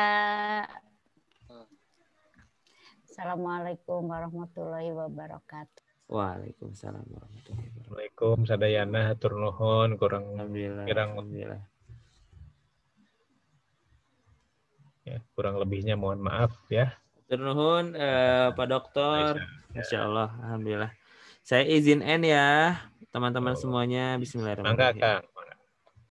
Hmm. Assalamualaikum warahmatullahi wabarakatuh. Waalaikumsalam warahmatullahi wabarakatuh. Waalaikumsalam sadayana hatur nuhun kurang Alhamdulillah. Kurang Alhamdulillah. Ya, kurang lebihnya mohon maaf ya. Ternuhun eh, Pak Dokter. masya ya. Allah, Alhamdulillah. Saya izin end ya, teman-teman semuanya. Bismillahirrahmanirrahim. Mangga, Kang.